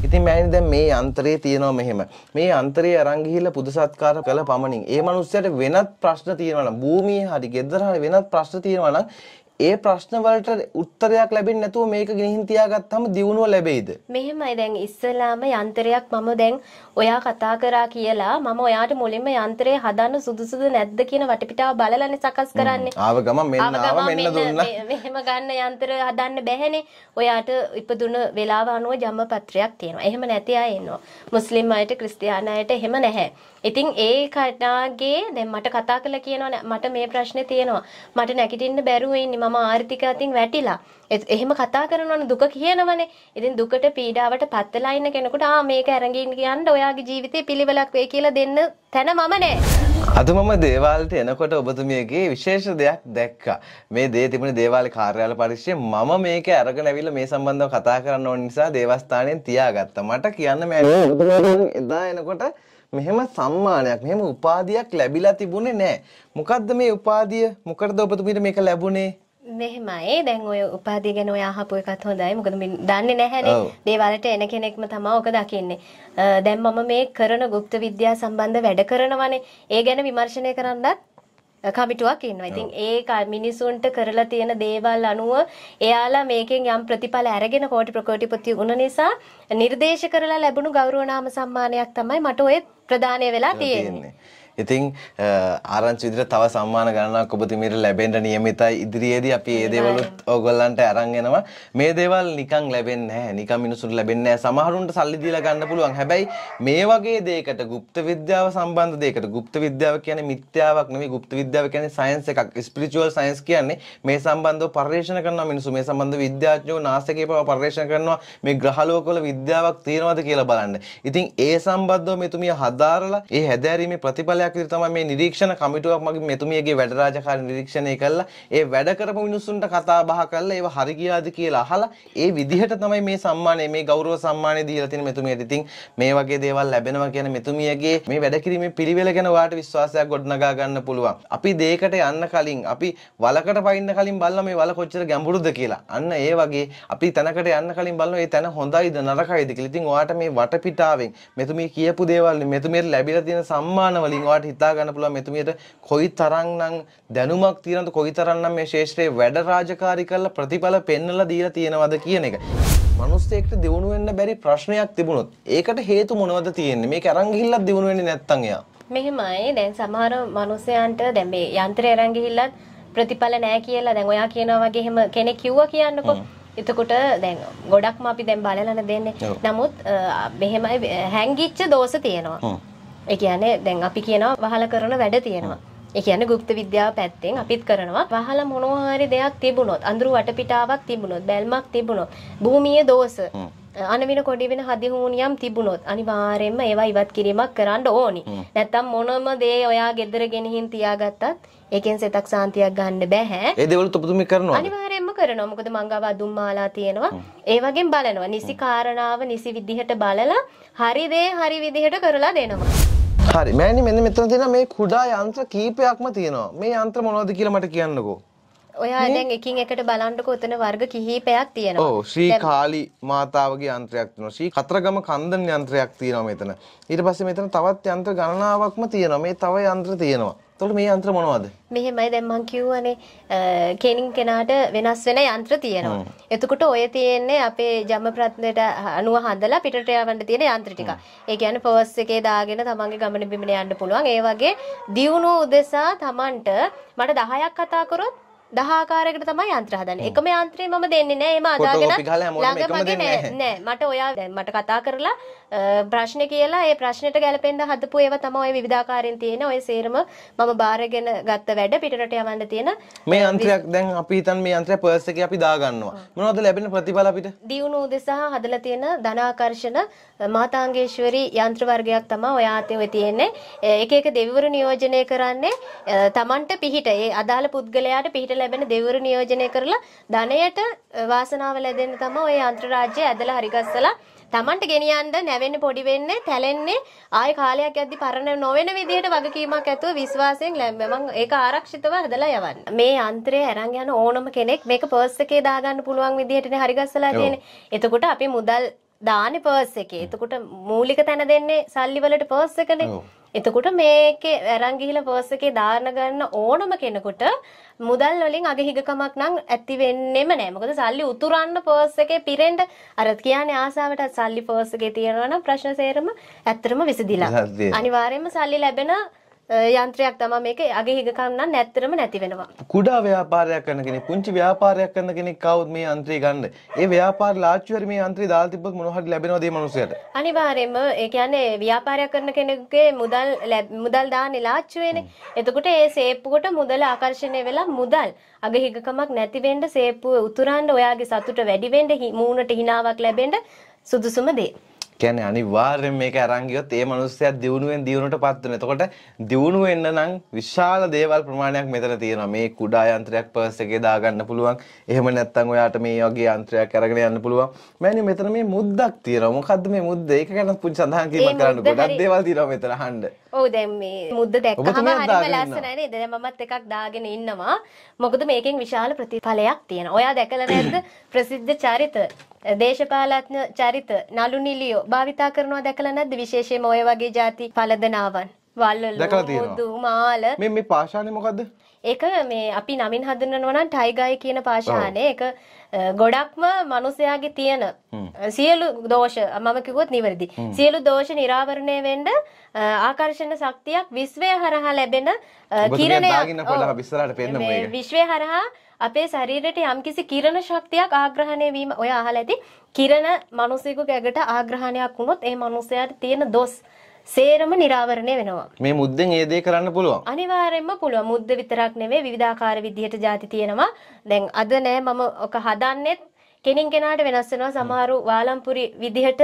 ඉතින් මෑණි දැන් මේ අන්තරේ තියෙනවා මෙහෙම. මේ අන්තරේ අරන් ගිහිල්ලා පුද සත්කාර කළ පමණින් ඒ මනුස්සයට වෙනත් ප්‍රශ්න තියෙනවා නම් භූමියේ හරි ගෙදර හරි වෙනත් ප්‍රශ්න තියෙනවා නම් ඒ ප්‍රශ්න වලට උත්තරයක් ලැබෙන්නේ නැතුව මේක ගෙනihin තියාගත්තම දියුණුව ලැබෙයිද? මෙහෙමයි දැන් ඉස්සලාම යන්ත්‍රයක් මම දැන් ඔයා කතා කරා කියලා මම ඔයාට මුලින්ම යන්ත්‍රය හදන්න සුදුසුද නැද්ද කියන වටපිටාව බලලානේ සකස් කරන්නේ. ආව ගමන් මෙන්න ආව මෙන්න දුන්නා. මෙහෙම ගන්න යන්ත්‍ර හදන්න බැහැනේ. ඔයාට ඉපදුන වෙලාව අනුව ජම්ම පත්‍රයක් තියෙනවා. එහෙම නැති අය ඉන්නවා. මුස්ලිම් අයට ක්‍රිස්තියානි අයට එහෙම නැහැ. ඉතින් ඒ කටාගේ දැන් මට කතා කළා කියනවා මට මේ ප්‍රශ්නේ තියෙනවා. මට නැගිටින්න බැරුව ඉන්නේ මම ආර්ථික අතින් වැටිලා. එහෙම කතා කරනවනේ දුක කියනවනේ. ඉතින් දුකට පීඩාවට පත් වෙලා ඉන්න කෙනෙකුට ආ මේක අරගෙන යන්න ඔයාගේ ජීවිතේ පිළිවෙලක් වෙයි කියලා දෙන්න තැන මම නෑ. අද මම දේවාලට එනකොට ඔබතුමියගේ විශේෂ දෙයක් දැක්කා. මේ දේ තිබුණ දේවාල කාර්යාල පරිශ්‍රය මම මේක අරගෙන ඇවිල්ලා මේ සම්බන්ධව කතා කරන්න ඕන නිසා දේවස්ථානයෙන් තියාගත්තා. මට කියන්න මෑ. එදා එනකොට මෙහෙම සම්මානයක් මෙහෙම උපාධියක් ලැබිලා තිබුණේ නැහැ. මොකද්ද මේ උපාධිය? මොකටද ඔබතුමීට මේක ලැබුණේ? මෙහෙමයි දැන් ඔය උපාධිය ගැන ඔය අහපු එකත් හොඳයි. මොකද මම දන්නේ නැහැනේ. දේවල්ට එන කෙනෙක්ම තමයි ඔක දකින්නේ. දැන් මම මේ කරන গুপ্ত විද්‍යා සම්බන්ධ වැඩ කරනවනේ. ඒ ගැන විමර්ශනය කරන්නත් කමිටුවක් ඉන්නවා. ඉතින් ඒ මිනිසුන්ට කරලා තියෙන දේවල් අනුව එයාලා මේකෙන් යම් ප්‍රතිඵල අරගෙන කෝටි ප්‍රකෝටිපති වුණ නිසා නිර්දේශ කරලා ලැබුණු ගෞරවනාම සම්මානයක් තමයි මට ඔය ප්‍රදානය වෙලා තියෙන්නේ. ඉතින් ආරංචි විදිහට තව සම්මාන ගණනාවක් ඔබතුමීට ලැබෙන්න නියමිතයි. ඉදිරියේදී අපි මේ දේවලුත් ඕගොල්ලන්ට අරන් එනවා. මේ දේවල් නිකන් ලැබෙන්නේ නැහැ. නිකන් මිනිසුන්ට ලැබෙන්නේ නැහැ. සමහරුන්ට සල්ලි දීලා ගන්න පුළුවන්. හැබැයි මේ වගේ දෙයකට গুপ্ত විද්‍යාව සම්බන්ධ දෙයකට গুপ্ত විද්‍යාව කියන්නේ මිත්‍යාවක් නෙවෙයි. গুপ্ত විද්‍යාව කියන්නේ සයන්ස් එකක්. ස්පිරිචුවල් සයන්ස් කියන්නේ මේ සම්බන්ධව පර්යේෂණ කරනවා මිනිස්සු. මේ සම්බන්ධව විද්‍යාඥයෝ නාසකේ පව පර්යේෂණ කරනවා. මේ ග්‍රහලෝකවල විද්‍යාවක් තියෙනවද කියලා බලන්න. ඉතින් ඒ සම්බන්ධව මෙතුමිය හදාරලා ඒ හැදෑරීමේ ප්‍රතිඵලයක් උදාහරණයක් විදිහට තමයි මේ නිරීක්ෂණ කමිටුවක් මගේ මෙතුමියගේ වැඩ රාජකාරී නිරීක්ෂණය කළා. ඒ වැඩ කරපු මිනිස්සුන්ට කතා බහ කරලා ඒව හරි ගියාද කියලා අහලා ඒ විදිහට තමයි මේ සම්මානය මේ ගෞරව සම්මානය දීලා තියෙන මෙතුමියට. ඉතින් මේ වගේ දේවල් ලැබෙනවා කියන මෙතුමියගේ මේ වැඩ කිරීමේ පිළිවෙල ගැන ඔයාට විශ්වාසයක් ගොඩනගා ගන්න පුළුවන්. අපි දෙයකට යන්න කලින් අපි වලකට පයින්න කලින් බලලා මේ වල කොච්චර ගැඹුරුද කියලා. අන්න ඒ වගේ අපි තැනකට යන්න කලින් බලනවා ඒ තැන හොඳයිද නරකයිද කියලා. ඉතින් ඔයාට මේ වටපිටාවෙන් මෙතුමිය කියපු දේවල් මෙතුමියට ලැබිලා තියෙන සම්මාන වලින් ඔයාට හිතා ගන්න පුළුවන් මෙතුමියට කොයි තරම්නම් දැනුමක් තියෙනවද කොයි තරම්නම් මේ ශේෂ්ත්‍රයේ වැඩ රාජකාරී කරලා ප්‍රතිඵල පෙන්වලා දීලා තියෙනවද කියන එක. මනුස්සයෙක්ට දිනු වෙන්න බැරි ප්‍රශ්නයක් තිබුණොත් ඒකට හේතු මොනවද තියෙන්නේ? මේක අරන් ගිහිල්ලත් දිනු වෙන්නේ නැත්තම් එයා. මෙහෙමයි දැන් සමහර මනුස්සයන්ට දැන් මේ යන්ත්‍රය අරන් ගිහිල්ලත් ප්‍රතිඵල නැහැ කියලා දැන් ඔයා කියනවා වගේ එහෙම කෙනෙක් කිව්වා කියන්නකෝ. එතකොට දැන් ගොඩක්ම අපි දැන් බලලාන දෙන්නේ. නමුත් මෙහෙමයි හැංගිච්ච දෝෂ තියෙනවා. ඒ කියන්නේ දැන් අපි කියනවා වහල කරන වැඩ තියෙනවා. ඒ කියන්නේ গুপ্ত විද්‍යාව පැත්තෙන් අපිත් කරනවා. වහල මොනවා හරි දෙයක් තිබුණොත්, අඳුරු වටපිටාවක් තිබුණොත්, බැල්මක් තිබුණොත්, භූමියේ දෝෂ අනවින කොඩි වෙන හදිහුණියම් තිබුණොත් අනිවාර්යයෙන්ම ඒවා ඉවත් කිරීමක් කරන්න ඕනි. නැත්තම් මොනම දේ ඔයා ගෙදර ගෙනihin තියාගත්තත් ඒකෙන් සෙතක් සාන්තියක් ගන්න බෑ. ඒ දේවල් තුපතුමි කරනවා. අනිවාර්යයෙන්ම කරනවා. මොකද මංගව අදුම් මාලා තියෙනවා. ඒ වගේම බලනවා. නිසි කාරණාව නිසි විදිහට බලලා හරි දේ හරි විදිහට කරලා දෙනවා. හරි. මෑණි මෙන්න මෙතන තියෙන මේ කුඩා යන්ත්‍ර කීපයක්ම තියෙනවා. මේ යන්ත්‍ර මොනවද කියලා මට කියන්නකෝ. ඔයා දැන් එකින් එකට බලන්නකො ඔතන වර්ග කිහිපයක් තියෙනවා. ඔව් ශ්‍රී කාලි මාතාවගේ යන්ත්‍රයක් තියෙනවා. ශ්‍රී කතරගම කන්දන යන්ත්‍රයක් තියෙනවා මෙතන. ඊට පස්සේ මෙතන තවත් යන්ත්‍ර ගණනාවක්ම තියෙනවා. මේ තව යන්ත්‍ර තියෙනවා. එතකොට මේ යන්ත්‍ර මොනවද? මෙහෙමයි දැන් මං කියවනේ කෙනින් කෙනාට වෙනස් වෙන යන්ත්‍ර තියෙනවා. එතකොට ඔය තියෙන්නේ අපේ ජම ප්‍රත්‍යයට අනුව හදලා පිටට යවන්න තියෙන යන්ත්‍ර ටික. ඒ කියන්නේ පර්ස් එකේ දාගෙන තමන්ගේ ගමන බිමන යන්න පුළුවන්. ඒ වගේ දියුණුව උදෙසා තමන්ට මට 10ක් කතා කරොත් දහාකාරයකට තමයි යන්ත්‍ර හදන්නේ. එකම යන්ත්‍රේ මම දෙන්නේ නෑ. එහෙම අදාගෙන ළඟ මගේ නෑ. නෑ. මට ඔයා දැන් මට කතා කරලා ප්‍රශ්න කියලා ඒ ප්‍රශ්නෙට ගැලපෙන්න හදපු ඒවා තමයි ඔය විවිධාකාරයෙන් තියෙන ඔය සේරම මම බාරගෙන ගත්ත වැඩ පිටරට යවන්න තියෙන මේ යන්ත්‍රයක් දැන් අපි හිතන් මේ යන්ත්‍රය පර්ස් එකේ අපි දාගන්නවා මොනවද ලැබෙන ප්‍රතිඵල අපිට දියුණු උදෙසා හදලා තියෙන ධනාකර්ෂණ මාතාංගේශ්වරි යන්ත්‍ර වර්ගයක් තමයි ඔය ආතේ ඔය තියෙන්නේ එක එක දෙවිවරු නියෝජනය කරන්නේ තමන්ට පිහිට ඒ අදාළ පුද්ගලයාට පිහිට ලැබෙන දෙවිවරු නියෝජනය කරලා ධනයට වාසනාව ලැබෙන්න තමයි ඔය යන්ත්‍ර රාජ්‍යය ඇදලා හරිගස්සලා Tamanට ගෙනියන්න නැවෙන්නේ පොඩි වෙන්නේ තැලෙන්නේ ආය කාලයක් යද්දි පරණ නොවන විදිහට වගකීමක් ඇතුව විශ්වාසයෙන් ලැබෙම ඒක ආරක්ෂිතව හදලා යවන්න. මේ යන්ත්‍රය අරන් යන ඕනම කෙනෙක් මේක පර්ස් එකේ දාගන්න පුළුවන් විදිහටනේ හරිගස්සලා තියෙන්නේ. එතකොට අපි මුදල් දානේ පර්ස් එකේ. එතකොට මූලික තැන දෙන්නේ සල්ලි වලට පර්ස් එකනේ. එතකොට මේකේ අරන් ගිහිලා පර්ස් එකේ දාන්න ගන්න ඕනම කෙනෙකුට මුදල් වලින් අගහිගකමක් නම් ඇති වෙන්නෙම නෑ. මොකද සල්ලි උතුරන්න පර්ස් එකේ පිරෙන්න අර කියන්නේ ආසාවට සල්ලි පර්ස් එකේ තියනවා නම් ප්‍රශ්න සේරම ඇත්තටම විසදිලා. අනිවාර්යයෙන්ම සල්ලි ලැබෙන යන්ත්‍රයක් තමයි මේක අගේ හිගකම් නම් නැත්තරම නැති වෙනවා. කුඩා ව්‍යාපාරයක් කරන කෙනෙක් පුංචි ව්‍යාපාරයක් කරන කෙනෙක් ආවොත් මේ යන්ත්‍රය ගන්න. ඒ ව්‍යාපාර ලාච්චුවර මේ යන්ත්‍රය දාලා තිබ්බොත් මොන හරි ලැබෙනවද මේ මනුස්සයාට? අනිවාර්යයෙන්ම ඒ කියන්නේ ව්‍යාපාරයක් කරන කෙනෙකුගේ මුදල් මුදල් දාන්නේ ලාච්චුවේනේ. එතකොට ඒ සේප්පුවට මුදල ආකර්ෂණය වෙලා මුදල් අගේ හිගකමක් නැති වෙන්න සේප්පුව උතුරන්න ඔයාගේ සතුට වැඩි වෙන්න මූණට හිණාවක් ලැබෙන්න සුදුසුම දේ. කියන්නේ අනිවාර්යෙන් මේක අරන් ගියොත් ඒ මනුස්සයා දියුණුවෙන් දියුණුවටපත් වෙනවා. එතකොට දියුණුව වෙන්න නම් විශාල දේවල් ප්‍රමාණයක් මෙතන තියෙනවා. මේ කුඩා යන්ත්‍රයක් පර්ස් එකේ දාගන්න පුළුවන්. එහෙම නැත්නම් ඔයාට මේ වගේ යන්ත්‍රයක් අරගෙන යන්න පුළුවන්. මෑණියෝ මෙතන මේ මුද්දක් තියෙනවා. මොකද්ද මේ මුද්ද? ඒක ගැන පුංචි සඳහන් කිරීමක් කරන්න ගොඩක් දේවල් තියෙනවා මෙතන අහන්න. ඔව් දැන් මේ මුද්ද දැක්කම හරිම ලස්සනයි නේද? දැන් මමත් එකක් දාගෙන ඉන්නවා. මොකද මේකෙන් විශාල ප්‍රතිඵලයක් තියෙනවා. ඔයා දැකලා නැද්ද ප්‍රසිද්ධ චරිත දේශපාලත්න චරිත නලු නිලියෝ භාවිතා කරනවා දැකලා නැද්ද විශේෂයෙන්ම ඔය වගේ ಜಾති පළදනාවන් වල්ලලු දුමාල මේ මේ පාෂාණය මොකද්ද ඒක මේ අපි නමින් හඳුන්වනවා නම් ටයිගායි කියන පාෂාණය ඒක ගොඩක්ම මනුස්සයාගේ තියෙන සියලු දෝෂ මම කිව්වොත් නිවැරදි සියලු දෝෂ නිරාවරණය වෙන්න ආකර්ෂණ ශක්තියක් විශ්වය හරහා ලැබෙන කිරණයක් විශ්වය හරහා අපේ ශරීරයට යම්කිසි කිරණ ශක්තියක් ආග්‍රහණය වීම ඔය අහලා ඇති කිරණ මිනිසෙකු ගැගට ආග්‍රහණයක් වුණොත් ඒ මිනිසයාට තියෙන දොස් සේරම නිරාවරණය වෙනවා. මේ මුද්දෙන් ඒ දේ කරන්න පුළුවන්. අනිවාර්යෙන්ම පුළුවන්. මුද්ද විතරක් නෙමෙයි විවිධාකාර විදිහට ಜಾති තියෙනවා. දැන් අද නෑ මම ඔක හදන්නෙත් කෙනින් කෙනාට වෙනස් වෙනවා. සමහරු වාලම්පුරි විදිහට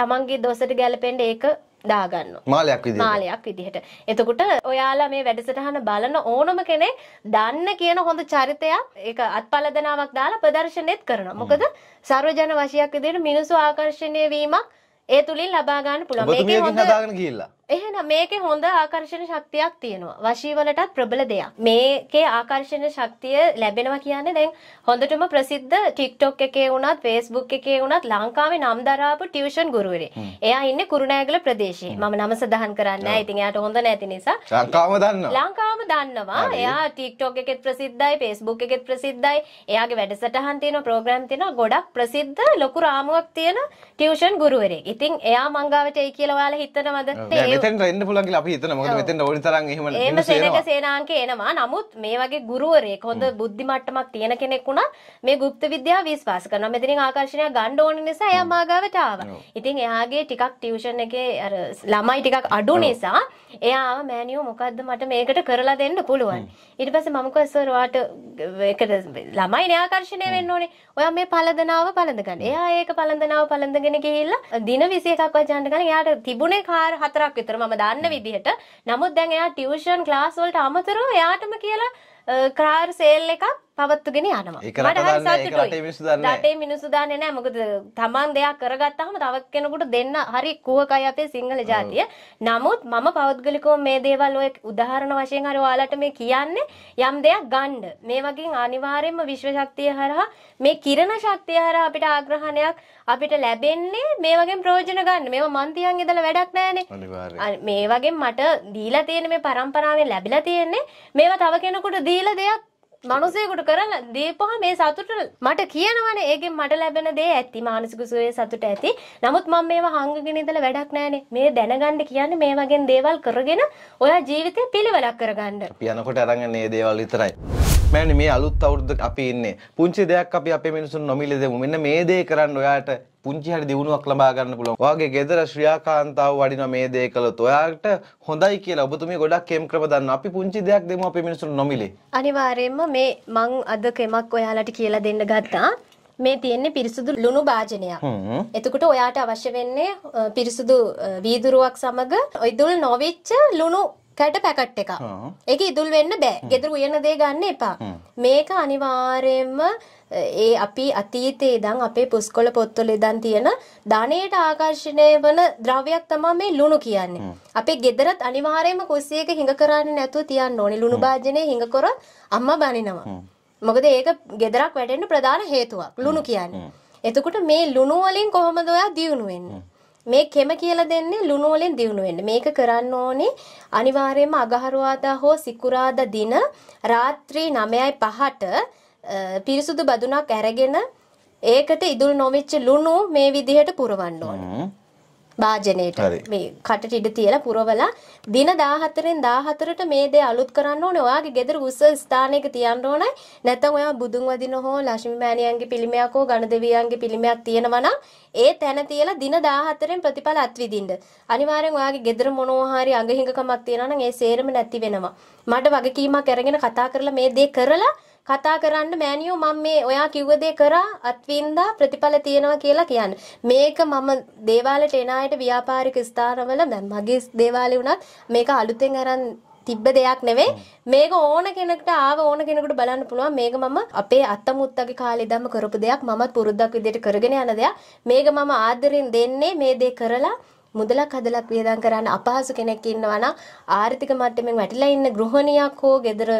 තමන්ගේ දොසට ගැලපෙන්න ඒක දාගන්නවා. මාලයක් විදිහට. මාලයක් විදිහට. එතකොට ඔයාලා මේ වැඩසටහන බලන ඕනම කෙනෙක් දන්න කියන හොඳ චරිතයක් ඒක අත්පලදනාවක් දාලා ප්‍රදර්ශනෙත් කරනවා. මොකද සර්වජන වශයක් විදිහට මිනිස්සු ආකර්ෂණය වීමක් ඒ තුලින් ලබා ගන්න පුළුවන්. මේකේ හොඳ දාගෙන ගිහිල්ලා. එහෙනම් මේකේ හොඳ ආකර්ෂණ ශක්තියක් තියෙනවා. වශීවලටත් ප්‍රබල දෙයක්. මේකේ ආකර්ෂණ ශක්තිය ලැබෙනවා කියන්නේ දැන් හොඳටම ප්‍රසිද්ධ TikTok එකේ වුණත් Facebook එකේ වුණත් ලංකාවේ නම් දරාපු ටියුෂන් ගුරුවරේ. එයා ඉන්නේ කුරුණෑගල ප්‍රදේශයේ. මම නම සඳහන් කරන්නේ නැහැ. ඉතින් එයාට හොඳ නැති නිසා ලංකාවම දන්නවා. ලංකාවම දන්නවා. එයා TikTok එකෙත් ප්‍රසිද්ධයි, Facebook එකෙත් ප්‍රසිද්ධයි. එයාගේ වැඩසටහන් තියෙනවා, ප්‍රෝග්‍රෑම් තියෙනවා. ගොඩක් ප්‍රසිද්ධ ලොකු රාමුවක් තියෙන ටියුෂන් ගුරුවරේ. ඉතින් එයා මංගාවට එයි කියලා ඔයාලා හිතනවද? ඒ එතන් රෙන්ඩ පුලන්ගේ අපි හිතන මොට මෙතන් ඕනි තරන් එහෙම එම සේනක සේනාංක එනවා නමුත් මේ වගේ ගුරුවරයෙක් හොඳ බුද්ධි මට්ටමක් තියෙන කෙනෙක් වුණා මේ ගුප්ත විද්‍යා විශ්වාස කරනවා මෙතනින් ආකර්ෂණය ගන්න ඕන නිසා එයා මාගාවට ආවා. ඉතින් එයාගේ ටිකක් ටියුෂන් එකේ අර ළමයි ටිකක් අඩු නිසා එයාම මෑනියෝ මොකද්ද මට මේකට කරලා දෙන්න පුළුවන්. ඊට පස්සේ මම කිව්වා සර් ඔයාට ඒකට ළමයි නේ ආකර්ෂණය වෙන්න ඕනේ. ඔයා මේ පළඳනාව පළඳ ගන්න. එයා ඒක පළඳනාව පළඳගෙන ගිහිල්ලා දින 21ක් වගේ යනකම් එයාට තිබුණේ කාර් හතරක් විතර මම දන්න විදිහට. නමුත් දැන් එයා ටියුෂන් ක්ලාස් වලට අමතරව එයාටම කියලා කාර් සේල් එකක් පවත්තුගෙන යනවා. මට හරි සතුටුයි. රටේ මිනිස්සු දන්නේ නැහැ. මොකද තමන් දෙයක් කරගත්තාම තව කෙනෙකුට දෙන්න හරි කුහකයි අපේ සිංහල ජාතිය. නමුත් මම පෞද්ගලිකව මේ දේවල් ඔය උදාහරණ වශයෙන් හරි ඔයාලට මේ කියන්නේ යම් දෙයක් ගන්න. මේ වගේ අනිවාර්යයෙන්ම විශ්ව ශක්තිය හරහා මේ කිරණ ශක්තිය හරහා අපිට ආග්‍රහණයක් අපිට ලැබෙන්නේ මේ වගේ ප්‍රයෝජන ගන්න. මේව මන් තියන් ඉඳලා වැඩක් නැහැනේ. මේ වගේ මට දීලා තියෙන මේ પરම්පරාවෙන් ලැබිලා තියෙන්නේ මේවා තව කෙනෙකුට දීලා දෙයක් මනුසයකුට කරන්න දීපහ මේ සතුට මට කියනවන ඒගෙන් මට ලැබෙන දේ ඇති මානසික සුවේ සතුට ඇති නමුත් මම මේවා හංගගෙන ඉඳලා වැඩක් නෑනේ මේ දැනගන්න කියන්නේ මේ වගේ දේවල් කරගෙන ඔයා ජීවිතේ පිළිවෙලක් කරගන්න අපි යනකොට අරන් යන්නේ මේ දේවල් විතරයි මෑණි මේ අලුත් අවුරුද්ද අපි ඉන්නේ පුංචි දෙයක් අපි අපේ මිනිසුන් නොමිලේ දෙමු මෙන්න මේ දේ කරන්න ඔයාට පුංචි හරි දියුණුවක් ලබා ගන්න පුළුවන්. ඔයාගේ ගෙදර ශ්‍රියාකාන්තාව වඩිනවා මේ දේ කළොත් ඔයාට හොඳයි කියලා ඔබතුමිය ගොඩක් කේම් ක්‍රම දන්නවා. අපි පුංචි දෙයක් දෙමු අපේ මිනිස්සුන්ට නොමිලේ. අනිවාර්යයෙන්ම මේ මං අද කෙමක් ඔයාලට කියලා දෙන්න ගත්තා. මේ තියෙන්නේ පිරිසුදු ලුණු භාජනයක්. එතකොට ඔයාට අවශ්‍ය වෙන්නේ පිරිසුදු වීදුරුවක් සමග ඔයිදුල් නොවිච්ච ලුණු කැට පැකට් එක එක ඉදුල් වෙන්න බෑ ගෙදර උයන දේ ගන්න එපා මේක අනිවාර්යෙන්ම ඒ අපි අතීතයේ ඉඳන් අපේ පුස්කොළ පොත්වල ඉඳන් තියෙන ධනයට ආකර්ෂණය වන ද්‍රව්‍යයක් තමයි මේ ලුණු කියන්නේ. අපේ ගෙදරත් අනිවාර්යයෙන්ම කුස්සියක හිඟ කරන්නේ නැතුව තියන්න ඕනේ. ලුණු භාජනයේ හිඟ කර අම්මා බනිනවා. මොකද ඒක ගෙදරක් වැඩෙන්න ප්‍රධාන හේතුවක් ලුණු කියන්නේ. එතකොට මේ ලුණු වලින් කොහොමද ඔයා දියුණු වෙන්නේ? මේ කෙම කියලා දෙන්නේ ලුණු වලින් දිනු වෙන්න. මේක කරන්න ඕනේ අනිවාර්යයෙන්ම අගහරුවාදා හෝ සිකුරාදා දින රාත්‍රී 9:05ට පිරිසුදු බදුනක් අරගෙන ඒකට ඉදුල් නොවිච්ච ලුණු මේ විදිහට පුරවන්න ඕනේ. භාජනයට මේ කටට ඉඩ තියලා පුරවලා දින 14න් 14ට මේ දේ අලුත් කරන්න ඕනේ. ඔයාගේ ගෙදර උස ස්ථානයක තියන්න ඕනේ. නැත්නම් ඔයා බුදුන් වදින හෝ ලක්ෂ්මී මෑණියන්ගේ පිළිමයක් හෝ ගණදෙවියන්ගේ පිළිමයක් තියෙනවා නම් ඒ තැන තියලා දින 14න් ප්‍රතිඵල අත්විඳින්න. අනිවාර්යෙන් ඔයාගේ ගෙදර මොනවා හරි අඟහිඟකමක් තියෙනවා නම් ඒ සේරම නැති වෙනවා. මට වගකීමක් අරගෙන කතා කරලා මේ දේ කරලා කතා කරන්න මෑනියෝ මම මේ ඔයා කිව්ව දේ කරා අත්විඳා ප්‍රතිඵල තියෙනවා කියලා කියන්නේ. මේක මම දේවාලෙට එන අයට ව්‍යාපාරික ස්ථානවල දැන් මගේ දේවාලේ වුණත් මේක අලුතෙන් අරන් තිබ්බ දෙයක් නෙවෙයි මේක ඕන කෙනෙක්ට ආව ඕන කෙනෙකුට බලන්න පුළුවන් මේක මම අපේ අත්තමුත්තගේ කාලේ ඉඳන්ම කරපු දෙයක් මමත් පුරුද්දක් විදිහට කරගෙන යන දෙයක් මේක මම ආදරෙන් දෙන්නේ මේ දේ කරලා මුදලක් හදලා වියදම් කරන්න අපහසු කෙනෙක් ඉන්නවා නම් ආර්ථික මට්ටමින් වැටිලා ඉන්න ගෘහණියක් හෝ ගෙදර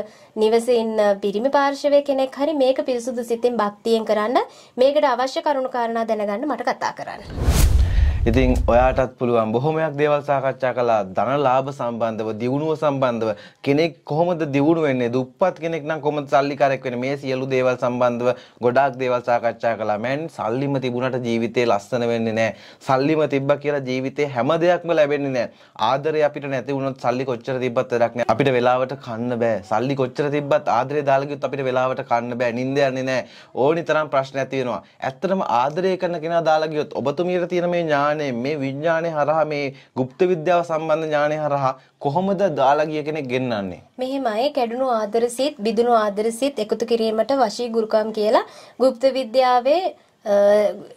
නිවසේ ඉන්න පිරිමි පාර්ශවයේ කෙනෙක් හරි මේක පිරිසුදු සිතින් භක්තියෙන් කරන්න මේකට අවශ්‍ය කරුණු කාරණා දැනගන්න මට කතා කරන්න. ඉතින් ඔයාටත් පුළුවන් බොහොමයක් දේවල් සාකච්ඡා කළා ධන ලාභ සම්බන්ධව දියුණුව සම්බන්ධව කෙනෙක් කොහොමද දියුණු වෙන්නේ දුප්පත් කෙනෙක් නම් කොහොමද සල්ලිකාරයෙක් වෙන්නේ මේ සියලු දේවල් සම්බන්ධව ගොඩාක් දේවල් සාකච්ඡා කළා මෑන් සල්ලිම තිබුණට ජීවිතේ ලස්සන වෙන්නේ නැහැ සල්ලිම තිබ්බා කියලා ජීවිතේ හැම දෙයක්ම ලැබෙන්නේ නැහැ ආදරේ අපිට නැති වුණොත් සල්ලි කොච්චර තිබ්බත් වැඩක් නැහැ අපිට වෙලාවට කන්න බෑ සල්ලි කොච්චර තිබ්බත් ආදරේ දාලා ගියොත් අපිට වෙලාවට කන්න බෑ නිින්ද යන්නේ නැහැ ඕනි තරම් ප්‍රශ්න ඇති වෙනවා ඇත්තටම ආදරය කරන කෙනා දාලා ගියොත් ඔබතුමියට තියෙන මේ ඥාන විඥානය මේ විඥානය හරහා මේ গুপ্ত විද්‍යාව සම්බන්ධ ඥානය හරහා කොහොමද දාලා ගිය කෙනෙක් ගෙන්නන්නේ? මෙහෙමයි කැඩුණු ආදර සිත්, බිඳුණු ආදර සිත් එකතු කිරීමට වශී ගුරුකම් කියලා গুপ্ত විද්‍යාවේ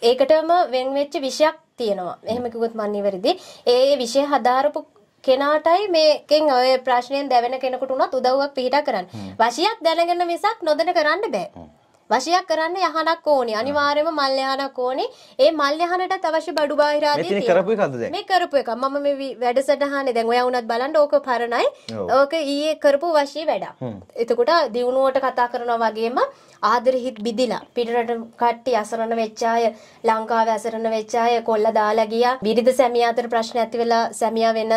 ඒකටම වෙන් වෙච්ච විෂයක් තියෙනවා. එහෙම කිව්වොත් මන් නිවැරදි. ඒ විෂය හදාරපු කෙනාටයි මේකෙන් ඔය ප්‍රශ්නයෙන් දැවෙන කෙනෙකුට උනත් උදව්වක් පිටා කරන්න. වශියක් දැනගෙන මිසක් නොදැන කරන්න බෑ. වශයක් කරන්න යහනක් ඕනේ අනිවාර්යයෙන්ම මල් යහනක් ඕනේ ඒ මල් යහනටත් අවශ්‍ය බඩු බාහිර ආදී මේ කරපු එකද දැන් මේ කරපු එක මම මේ වැඩසටහනේ දැන් ඔයා වුණත් බලන්න ඕක පරණයි ඕක ඊයේ කරපු වශී වැඩක් එතකොට දිනුවුවට කතා කරනවා වගේම ආදරහිත් බිදිලා පිටරට කට්ටි අසරණ වෙච්ච අය ලංකාවේ අසරණ වෙච්ච අය කොල්ල දාලා ගියා බිරිඳ සැමියා අතර ප්‍රශ්න ඇති වෙලා සැමියා වෙන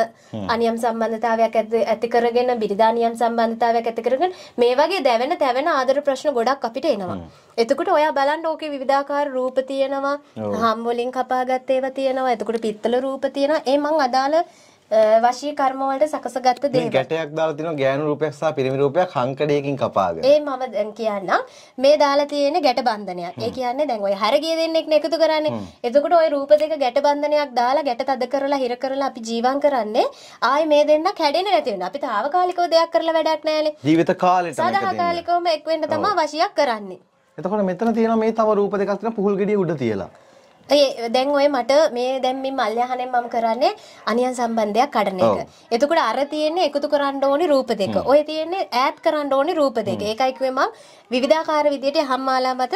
අනියම් සම්බන්ධතාවයක් ඇති කරගෙන බිරිඳානියම් සම්බන්ධතාවයක් ඇති කරගෙන මේ වගේ දැවෙන තැවෙන ආදර ප්‍රශ්න ගොඩක් අපිට එනවා. එතකොට ඔයා බලන්න ඕකේ විවිධාකාර රූප තියෙනවා. හම් වලින් කපාගත් ඒවා තියෙනවා. එතකොට පිත්තල රූප තියෙනවා. ඒ මං අදාළ වශී කර්ම වලට සකසගත්ත දේවල්. ගැටයක් දාලා තිනවා ගෑනු රූපයක් සහ පිරිමි රූපයක් හංකඩයකින් කපාගෙන. ඒ මම දැන් කියන්නම්. මේ දාලා තියෙන ගැට බන්ධනයක්. ඒ කියන්නේ දැන් ওই හරගිය දෙන්නෙක් නේ එකතු කරන්නේ. එතකොට ওই රූප දෙක ගැට බන්ධනයක් දාලා ගැට තද කරලා හිර කරලා අපි ජීවම් කරන්නේ. ආයි මේ දෙන්නක් හැදෙන්නේ නැති වෙනවා. අපි తాවකාලිකව දෙයක් කරලා වැඩක් නැහැනේ. ජීවිත කාලෙටම සදාකාලිකවම එක් වෙන්න තමයි වශියක් කරන්නේ. එතකොට මෙතන තියෙන මේ තව රූප දෙකක් තියෙන පුහුල් ගෙඩිය උඩ තියලා. ඒ දැන් ඔය මට මේ දැන් මේ මල්යහනෙන් මම කරන්නේ අනියන් සම්බන්ධයක් කඩන එක. එතකොට අර තියෙන්නේ එකතු කරන්න ඕනි රූප දෙක. ඔය තියෙන්නේ ඈඩ් කරන්න ඕනි රූප දෙක. ඒකයි කිව්වේ මම විවිධාකාර විදියට හැම්මාලා මත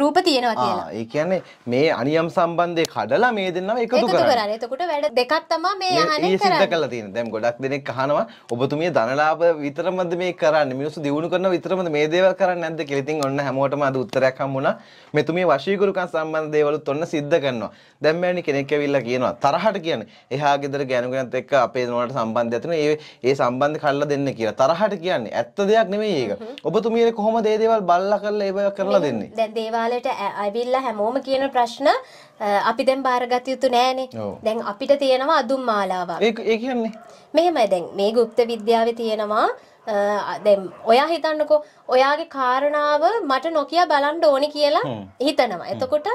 රූප තියෙනවා කියලා. ඒ කියන්නේ මේ අනියම් සම්බන්ධය කඩලා මේ දෙන්නම එකතු කරන්නේ. එතකොට වැඩ දෙකක් තමයි මේ අහන්නේ කරන්නේ. සිද්ධ කරලා තියෙන්නේ. දැන් ගොඩක් දෙනෙක් අහනවා ඔබතුමිය ධනලාභ විතරමද මේ කරන්නේ? මිනිස්සු දිනු කරන විතරමද මේ දේවල් කරන්නේ නැද්ද කියලා. ඉතින් ඔන්න හැමෝටම අද උත්තරයක් හම්බුණා. මෙතුමිය වශීකරුකම් සම්බන්ධ දේවලුත් ඔන්න සිද්ධ කරනවා. දැන් මෑණි කෙනෙක් ඇවිල්ලා කියනවා තරහට කියන්නේ. එහා ගෙදර ගෑනුගෙනත් එක්ක අපේ නෝනට සම්බන්ධයක් තියෙනවා. ඒ ඒ සම්බන්ධ කඩලා දෙන්න කියලා. තරහට කියන්නේ ඇත්ත දෙයක් නෙමෙයි ඒක. ඔබතුමිය කොහොමද මේ දේවල් බල්ලා කරලා ඒව කරලා දෙන්නේ? දේවාලයට ඇවිල්ලා හැමෝම කියන ප්‍රශ්න අපි දැන් බාරගත යුතු නෑනේ. දැන් අපිට තියෙනවා අදුම් මාලාවක්. ඒක ඒ කියන්නේ මෙහෙමයි දැන් මේ গুপ্ত විද්‍යාවේ තියෙනවා දැන් ඔයා හිතන්නකෝ ඔයාගේ කාරණාව මට නොකිය බලන්න ඕනි කියලා හිතනවා. එතකොට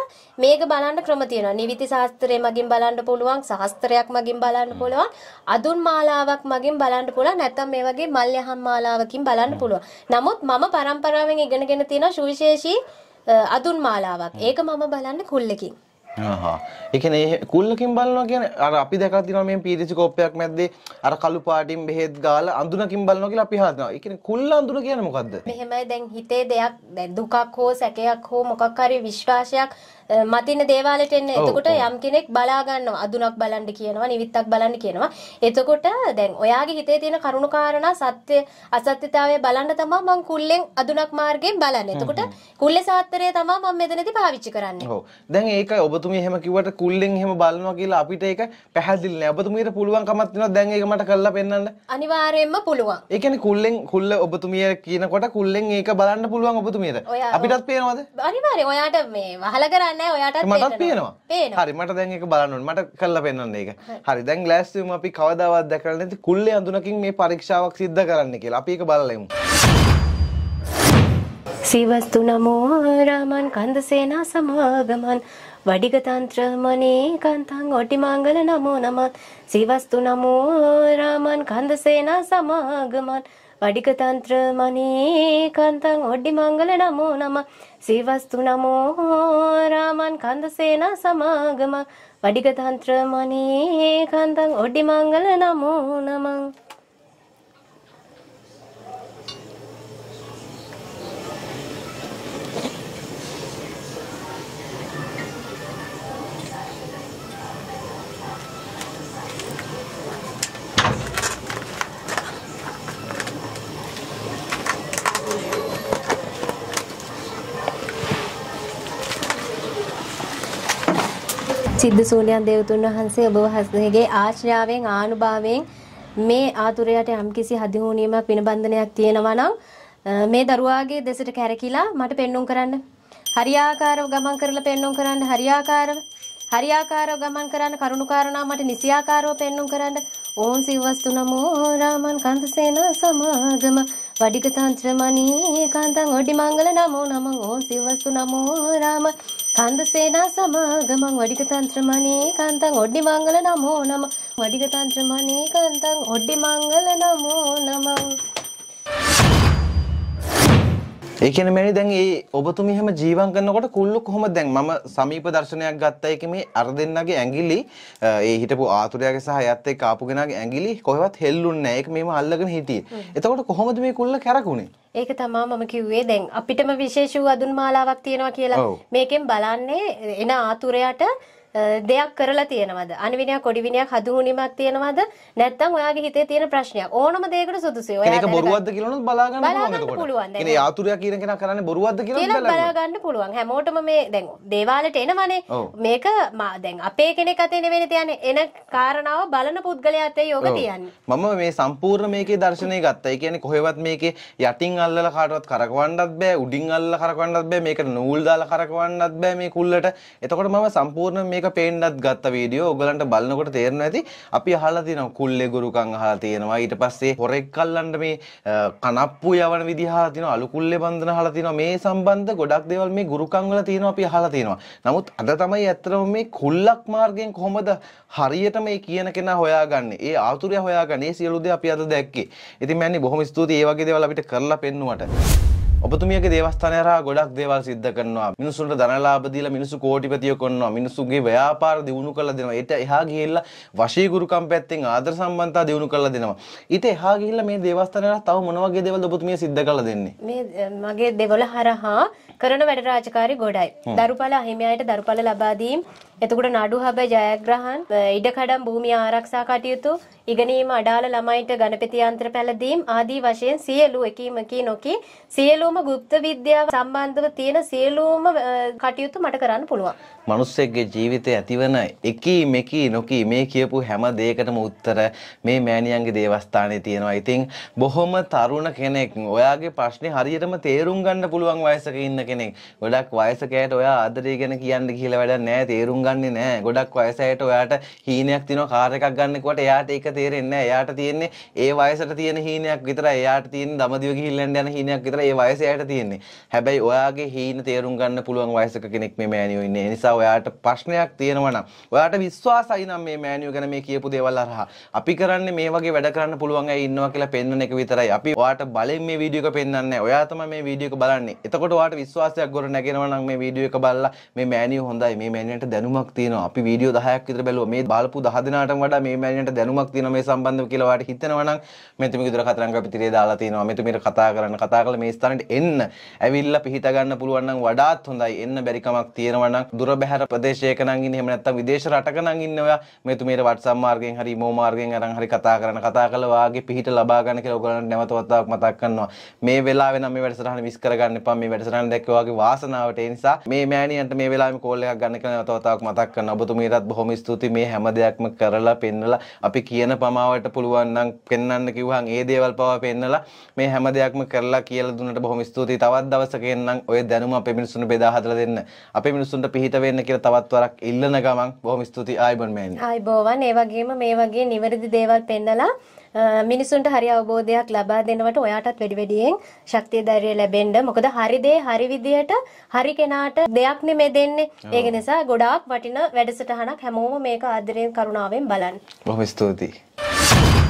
මේක බලන්න ක්‍රම තියෙනවා. නිවිති ශාස්ත්‍රය මගින් බලන්න පුළුවන්, ශාස්ත්‍රයක් මගින් බලන්න පුළුවන්, අදුන් මාලාවක් මගින් බලන්න පුළුවන්, නැත්නම් මේ වගේ මල්යහම් මාලාවකින් බලන්න පුළුවන්. නමුත් මම પરම්පරාවෙන් ඉගෙනගෙන තියෙන සුවිශේෂී අදුන් මාලාවක්. ඒක මම බලන්නේ කුල්ලකින්. එකන කුල්ලකින් බලන කියන අර අපි දැකතින මේ පිරිසි කෝප්පයක් මැද්දේ අර කලු පාටින් බෙහෙත් ගාල අඳුනකින් බලන කියලා අපි හදනවා. ඒ කියන්නේ කුල්ල අඳුන කියන්නේ මොකද්ද? මෙහෙමයි දැන් හිතේ දෙයක් දැන් දුකක් හෝ සැකයක් හෝ මොකක් හරි විශ්වාසයක් මතින දේවාලට එන්න එතකොට යම් කෙනෙක් බලා ගන්නවා අදුනක් බලන්න කියනවා නිවිත්තක් බලන්න කියනවා එතකොට දැන් ඔයාගේ හිතේ තියෙන කරුණු කාරණා සත්‍ය අසත්‍යතාවය බලන්න තමයි මම කුල්ලෙන් අදුනක් මාර්ගයෙන් බලන්නේ එතකොට කුල්ල සාත්‍රය තමයි මම මෙතනදී පාවිච්චි කරන්නේ ඔව් දැන් ඒකයි ඔබතුමිය එහෙම කිව්වට කුල්ලෙන් එහෙම බලනවා කියලා අපිට ඒක පැහැදිලි නෑ ඔබතුමියට පුළුවන් කමක් තියෙනවා දැන් ඒක මට කරලා පෙන්වන්න අනිවාර්යයෙන්ම පුළුවන් ඒ කියන්නේ කුල්ලෙන් කුල්ල ඔබතුමිය කියනකොට කුල්ලෙන් ඒක බලන්න පුළුවන් ඔබතුමියට අපිටත් පේනවද අනිවාර්යයෙන් ඔයාට මේ වහලා කරන්නේ නෑ ඔයාටත් මටත් පේනවා හරි මට දැන් එක බලන්න ඕනේ මට කළා පෙන්වන්න ඒක හරි දැන් ග්ලාස්වීම අපි කවදාවත් දැකලා නැති කුල්ලේ අඳුනකින් මේ පරීක්ෂාවක් සිද්ධ කරන්න කියලා අපි ඒක බලලෙමු සිවස්තු නමෝ රාමන් කන්දසේනා සමාගමන් වඩිගතන්ත්‍ර මනේ කන්තං ඔටිමංගල නමෝ නමත් සිවස්තු නමෝ රාමන් කන්දසේනා සමාගමන් పడిక తంత్రమణీకంతం ఒడ్డి మంగళ నమో నమ శ్రీవస్తు నమో రామన్ కందసేన సమాగమ పడిక తంత్రమణీకంతం ఒడ్డి మంగళ నమో నమ සිද්ධ සූනියන් දේවතුන් වහන්සේ ඔබ වහන්සේගේ ආශ්‍රයාවෙන් ආනුභාවයෙන් මේ ආතුරයට යම්කිසි හදිහුණීමක් විනබන්ධනයක් තියෙනවා නම් මේ දරුවාගේ දෙසට කැරකිලා මට පෙන්눔 කරන්න. හරියාකාරව ගමන් කරලා පෙන්눔 කරන්න හරියාකාරව හරියාකාරව ගමන් කරන්න කරුණුකාරණා මට නිසියාකාරව පෙන්눔 කරන්න ఓం శివస్తు నమో రామన్ కాంతసేన సమాగమ వడిక తంత్రమణి కాంతం ఒడి మంగళ నమో నమ ఓం శివస్తు నమో రామ కాంతసేన సమాగమ వడిక తంత్రమణి కాంతం ఒడ్డి మంగళ నమో నమ వడిక తంత్రమణి కాంతం ఒడ్డి మంగళ నమో నమ ඒ කියන්නේ මෑණි දැන් ඒ ඔබතුමි හැම ජීවම් කරනකොට කුල්ලු කොහොමද දැන් මම සමීප දර්ශනයක් ගත්තා ඒකේ මේ අර දෙන්නගේ ඇඟිලි ඒ හිටපු ආතුරයාගේ සහ එයත් එක්ක ආපු කෙනාගේ ඇඟිලි කොහෙවත් හෙල්ලුන්නේ නැහැ. ඒක මේම අල්ලගෙන හිටියේ. එතකොට කොහොමද මේ කුල්ල කැරකුනේ? ඒක තමයි මම කිව්වේ දැන් අපිටම විශේෂ වූ අඳුන් මාලාවක් තියෙනවා කියලා. මේකෙන් බලන්නේ එන ආතුරයාට දෙයක් කරලා තියෙනවද? අනිවිනයක් කොඩිවිනයක් හදුහුණීමක් තියෙනවද? නැත්නම් ඔයාගේ හිතේ තියෙන ප්‍රශ්නයක් ඕනම දෙයකට සුදුසුයි. ඔයා ඒක බොරුවක්ද කියලා නම් බලා ගන්න පුළුවන් එතකොට. පුළුවන්. ඒ ආතුරයා කියන කෙනා කරන්නේ බොරුවක්ද කියලා නම් බලා ගන්න පුළුවන්. හැමෝටම මේ දැන් දේවාලෙට එනවනේ. මේක දැන් අපේ කෙනෙක් අතේ නෙවෙයි තියන්නේ. එන කාරණාව බලන පුද්ගලයා අතේ යෝග තියන්නේ. මම මේ සම්පූර්ණ මේකේ දර්ශනය ගත්තා. ඒ කියන්නේ කොහෙවත් මේකේ යටින් අල්ලලා කාටවත් කරකවන්නත් බෑ, උඩින් අල්ලලා කරකවන්නත් බෑ, මේකට නූල් දාලා කරකවන්නත් බෑ මේ කුල්ලට. එතකොට මම සම්පූර්ණ මේක එක පේන්නත් ගත්ත වීඩියෝ ඔගලන්ට බලනකොට තේරෙන ඇති අපි අහලා තියෙනවා කුල්ලේ ගුරුකම් අහලා තියෙනවා ඊට පස්සේ හොරෙක් කල්ලන්ට මේ කනප්පු යවන විදිහ අහලා තියෙනවා අලු කුල්ලේ බන්ධන අහලා තියෙනවා මේ සම්බන්ධ ගොඩක් දේවල් මේ ගුරුකම් වල තියෙනවා අපි අහලා තියෙනවා නමුත් අද තමයි ඇත්තටම මේ කුල්ලක් මාර්ගයෙන් කොහොමද හරියට මේ කියන කෙනා හොයාගන්නේ ඒ ආතුරය හොයාගන්නේ ඒ සියලු දේ අපි අද දැක්කේ ඉතින් මෑණි බොහොම ස්තුතියි ඒ වගේ දේවල් අපිට කරලා පෙන්නුවට ඔබතුමියගේ දේවස්ථානය හරහා ගොඩක් දේවල් සිද්ධ කරනවා. මිනිසුන්ට ධනලාභ දීලා මිනිසු කෝටිපතියෙක් කරනවා. මිනිසුන්ගේ ව්‍යාපාර දියුණු කරලා දෙනවා. ඊට එහා ගිහිල්ලා වශීගුරුකම් පැත්තෙන් ආදර සම්බන්ධතා දියුණු කරලා දෙනවා. ඊට එහා ගිහිල්ලා මේ දේවස්ථානය හරහා තව මොන වගේ දේවල්ද ඔබතුමිය සිද්ධ කරලා දෙන්නේ? මේ මගේ දෙවොල හරහා කරන වැඩ රාජකාරි ගොඩයි. දරුපල අහිමියායට දරුපල ලබා දීම එතකොට නඩු හබ ජයග්‍රහන් ඉඩකඩම් භූමි ආරක්ෂා කටයුතු ඉගෙනීම අඩාල ළමයිට ගණපති යන්ත්‍ර පැළඳීම් ආදී වශයෙන් සියලු එකීමකී නොකි සියලුම গুপ্ত විද්‍යාව සම්බන්ධව තියෙන සියලුම කටයුතු මට කරන්න පුළුවන්. මිනිස්සෙක්ගේ ජීවිතේ ඇතිවන එකීමකී නොකි මේ කියපු හැම දෙයකටම උත්තර මේ මෑණියන්ගේ දේවස්ථානයේ තියෙනවා. ඉතින් බොහොම තරුණ කෙනෙක් ඔයාගේ ප්‍රශ්නේ හරියටම තේරුම් ගන්න පුළුවන් වයසක ඉන්න කෙනෙක්. ගොඩක් වයසකයට ඔයා ආදරය ගැන කියන්න කියලා වැඩක් නැහැ. තේරුම් ගන්නෙ නෑ. ගොඩක් වයස අයට ඔයාට හීනයක් තියෙනවා කාර් එකක් ගන්නකොට එයාට ඒක තේරෙන්නේ නෑ. එයාට තියෙන්නේ ඒ වයසට තියෙන හීනයක් විතරයි. එයාට තියෙන්නේ දමදිව ගිහිල්ලන්න යන හීනයක් විතරයි ඒ වයස අයට තියෙන්නේ. හැබැයි ඔයාගේ හීන තේරුම් ගන්න පුළුවන් වයසක කෙනෙක් මේ මෑණියෝ ඉන්නේ. ඒ නිසා ඔයාට ප්‍රශ්නයක් තියෙනවා නම් ඔයාට විශ්වාසයි නම් මේ මෑණියෝ ගැන මේ කියපු දේවල් අරහා. අපි කරන්නේ මේ වගේ වැඩ කරන්න පුළුවන් අය ඉන්නවා කියලා පෙන්වන එක විතරයි. අපි ඔයාට බලෙන් මේ වීඩියෝ එක පෙන්වන්නේ. ඔයා තමයි මේ වීඩියෝ එක බලන්නේ. එතකොට ඔයාට විශ්වාසයක් ගොඩ නැගෙනවා නම් මේ වීඩියෝ එක බලලා මේ මෑණියෝ හොඳයි. මේ මෑණියන්ට දැනුම දැනුමක් තියෙනවා අපි වීඩියෝ 10ක් විතර බැලුවා මේ බලපු 10 දෙනාටම වඩා මේ මැනියට දැනුමක් තියෙනවා මේ සම්බන්ධව කියලා වාට හිතනවා නම් මෙතුමිය විතර කතරංග පිටිරේ දාලා තියෙනවා මෙතුමියට කතා කරන්න කතා කරලා මේ ස්ථානෙට එන්න ඇවිල්ලා පිහිට ගන්න පුළුවන් නම් වඩාත් හොඳයි එන්න බැරි කමක් තියෙනවා නම් දුර බැහැර ප්‍රදේශයක නම් ඉන්න එහෙම නැත්නම් විදේශ රටක නම් ඉන්න ඔයා මෙතුමියට WhatsApp මාර්ගයෙන් හරි email මාර්ගයෙන් අරන් හරි කතා කරන්න කතා කරලා වාගේ පිහිට ලබා ගන්න කියලා ඔයගොල්ලන්ට නැවත වතාවක් මතක් කරනවා මේ වෙලාවේ නම් මේ වැඩසටහන මිස් කරගන්න එපා මේ වැඩසටහන දැක්ක වාගේ වාසනාවට ඒ නිසා මේ මෑණියන්ට මේ වෙලාවෙම කෝල් එකක් ගන්න කියලා නැවත වතාවක් මතක් කරන ඔබතුමීටත් බොහොම ස්තුතියි මේ හැම දෙයක්ම කරලා පෙන්නලා අපි කියන පමාවට පුළුවන් නම් පෙන්වන්න කිව්වහන් ඒ දේවල් පවා පෙන්නලා මේ හැම දෙයක්ම කරලා කියලා දුන්නට බොහොම ස්තුතියි තවත් දවසක එන්නම් ඔය දැනුම අපේ මිනිස්සුන්ට බෙදා හදලා දෙන්න අපේ මිනිස්සුන්ට පිහිට වෙන්න කියලා තවත් වරක් ඉල්ලන ගමන් බොහොම ස්තුතියි ආයිබන් මෑන් ආයිබෝවන් ඒ වගේම මේ වගේ නිවැරදි දේවල් පෙන්නලා මිනිසුන්ට හරි අවබෝධයක් ලබා දෙනවට ඔයාටත් වැඩි වැඩියෙන් ශක්තිය ධෛර්යය ලැබෙන්න. මොකද හරි දේ හරි විදියට හරි කෙනාට දෙයක් නෙමෙ දෙන්නේ. ඒක නිසා ගොඩාක් වටින වැඩසටහනක් හැමෝම මේක ආදරයෙන් කරුණාවෙන් බලන්න. බොහොම ස්තුතියි.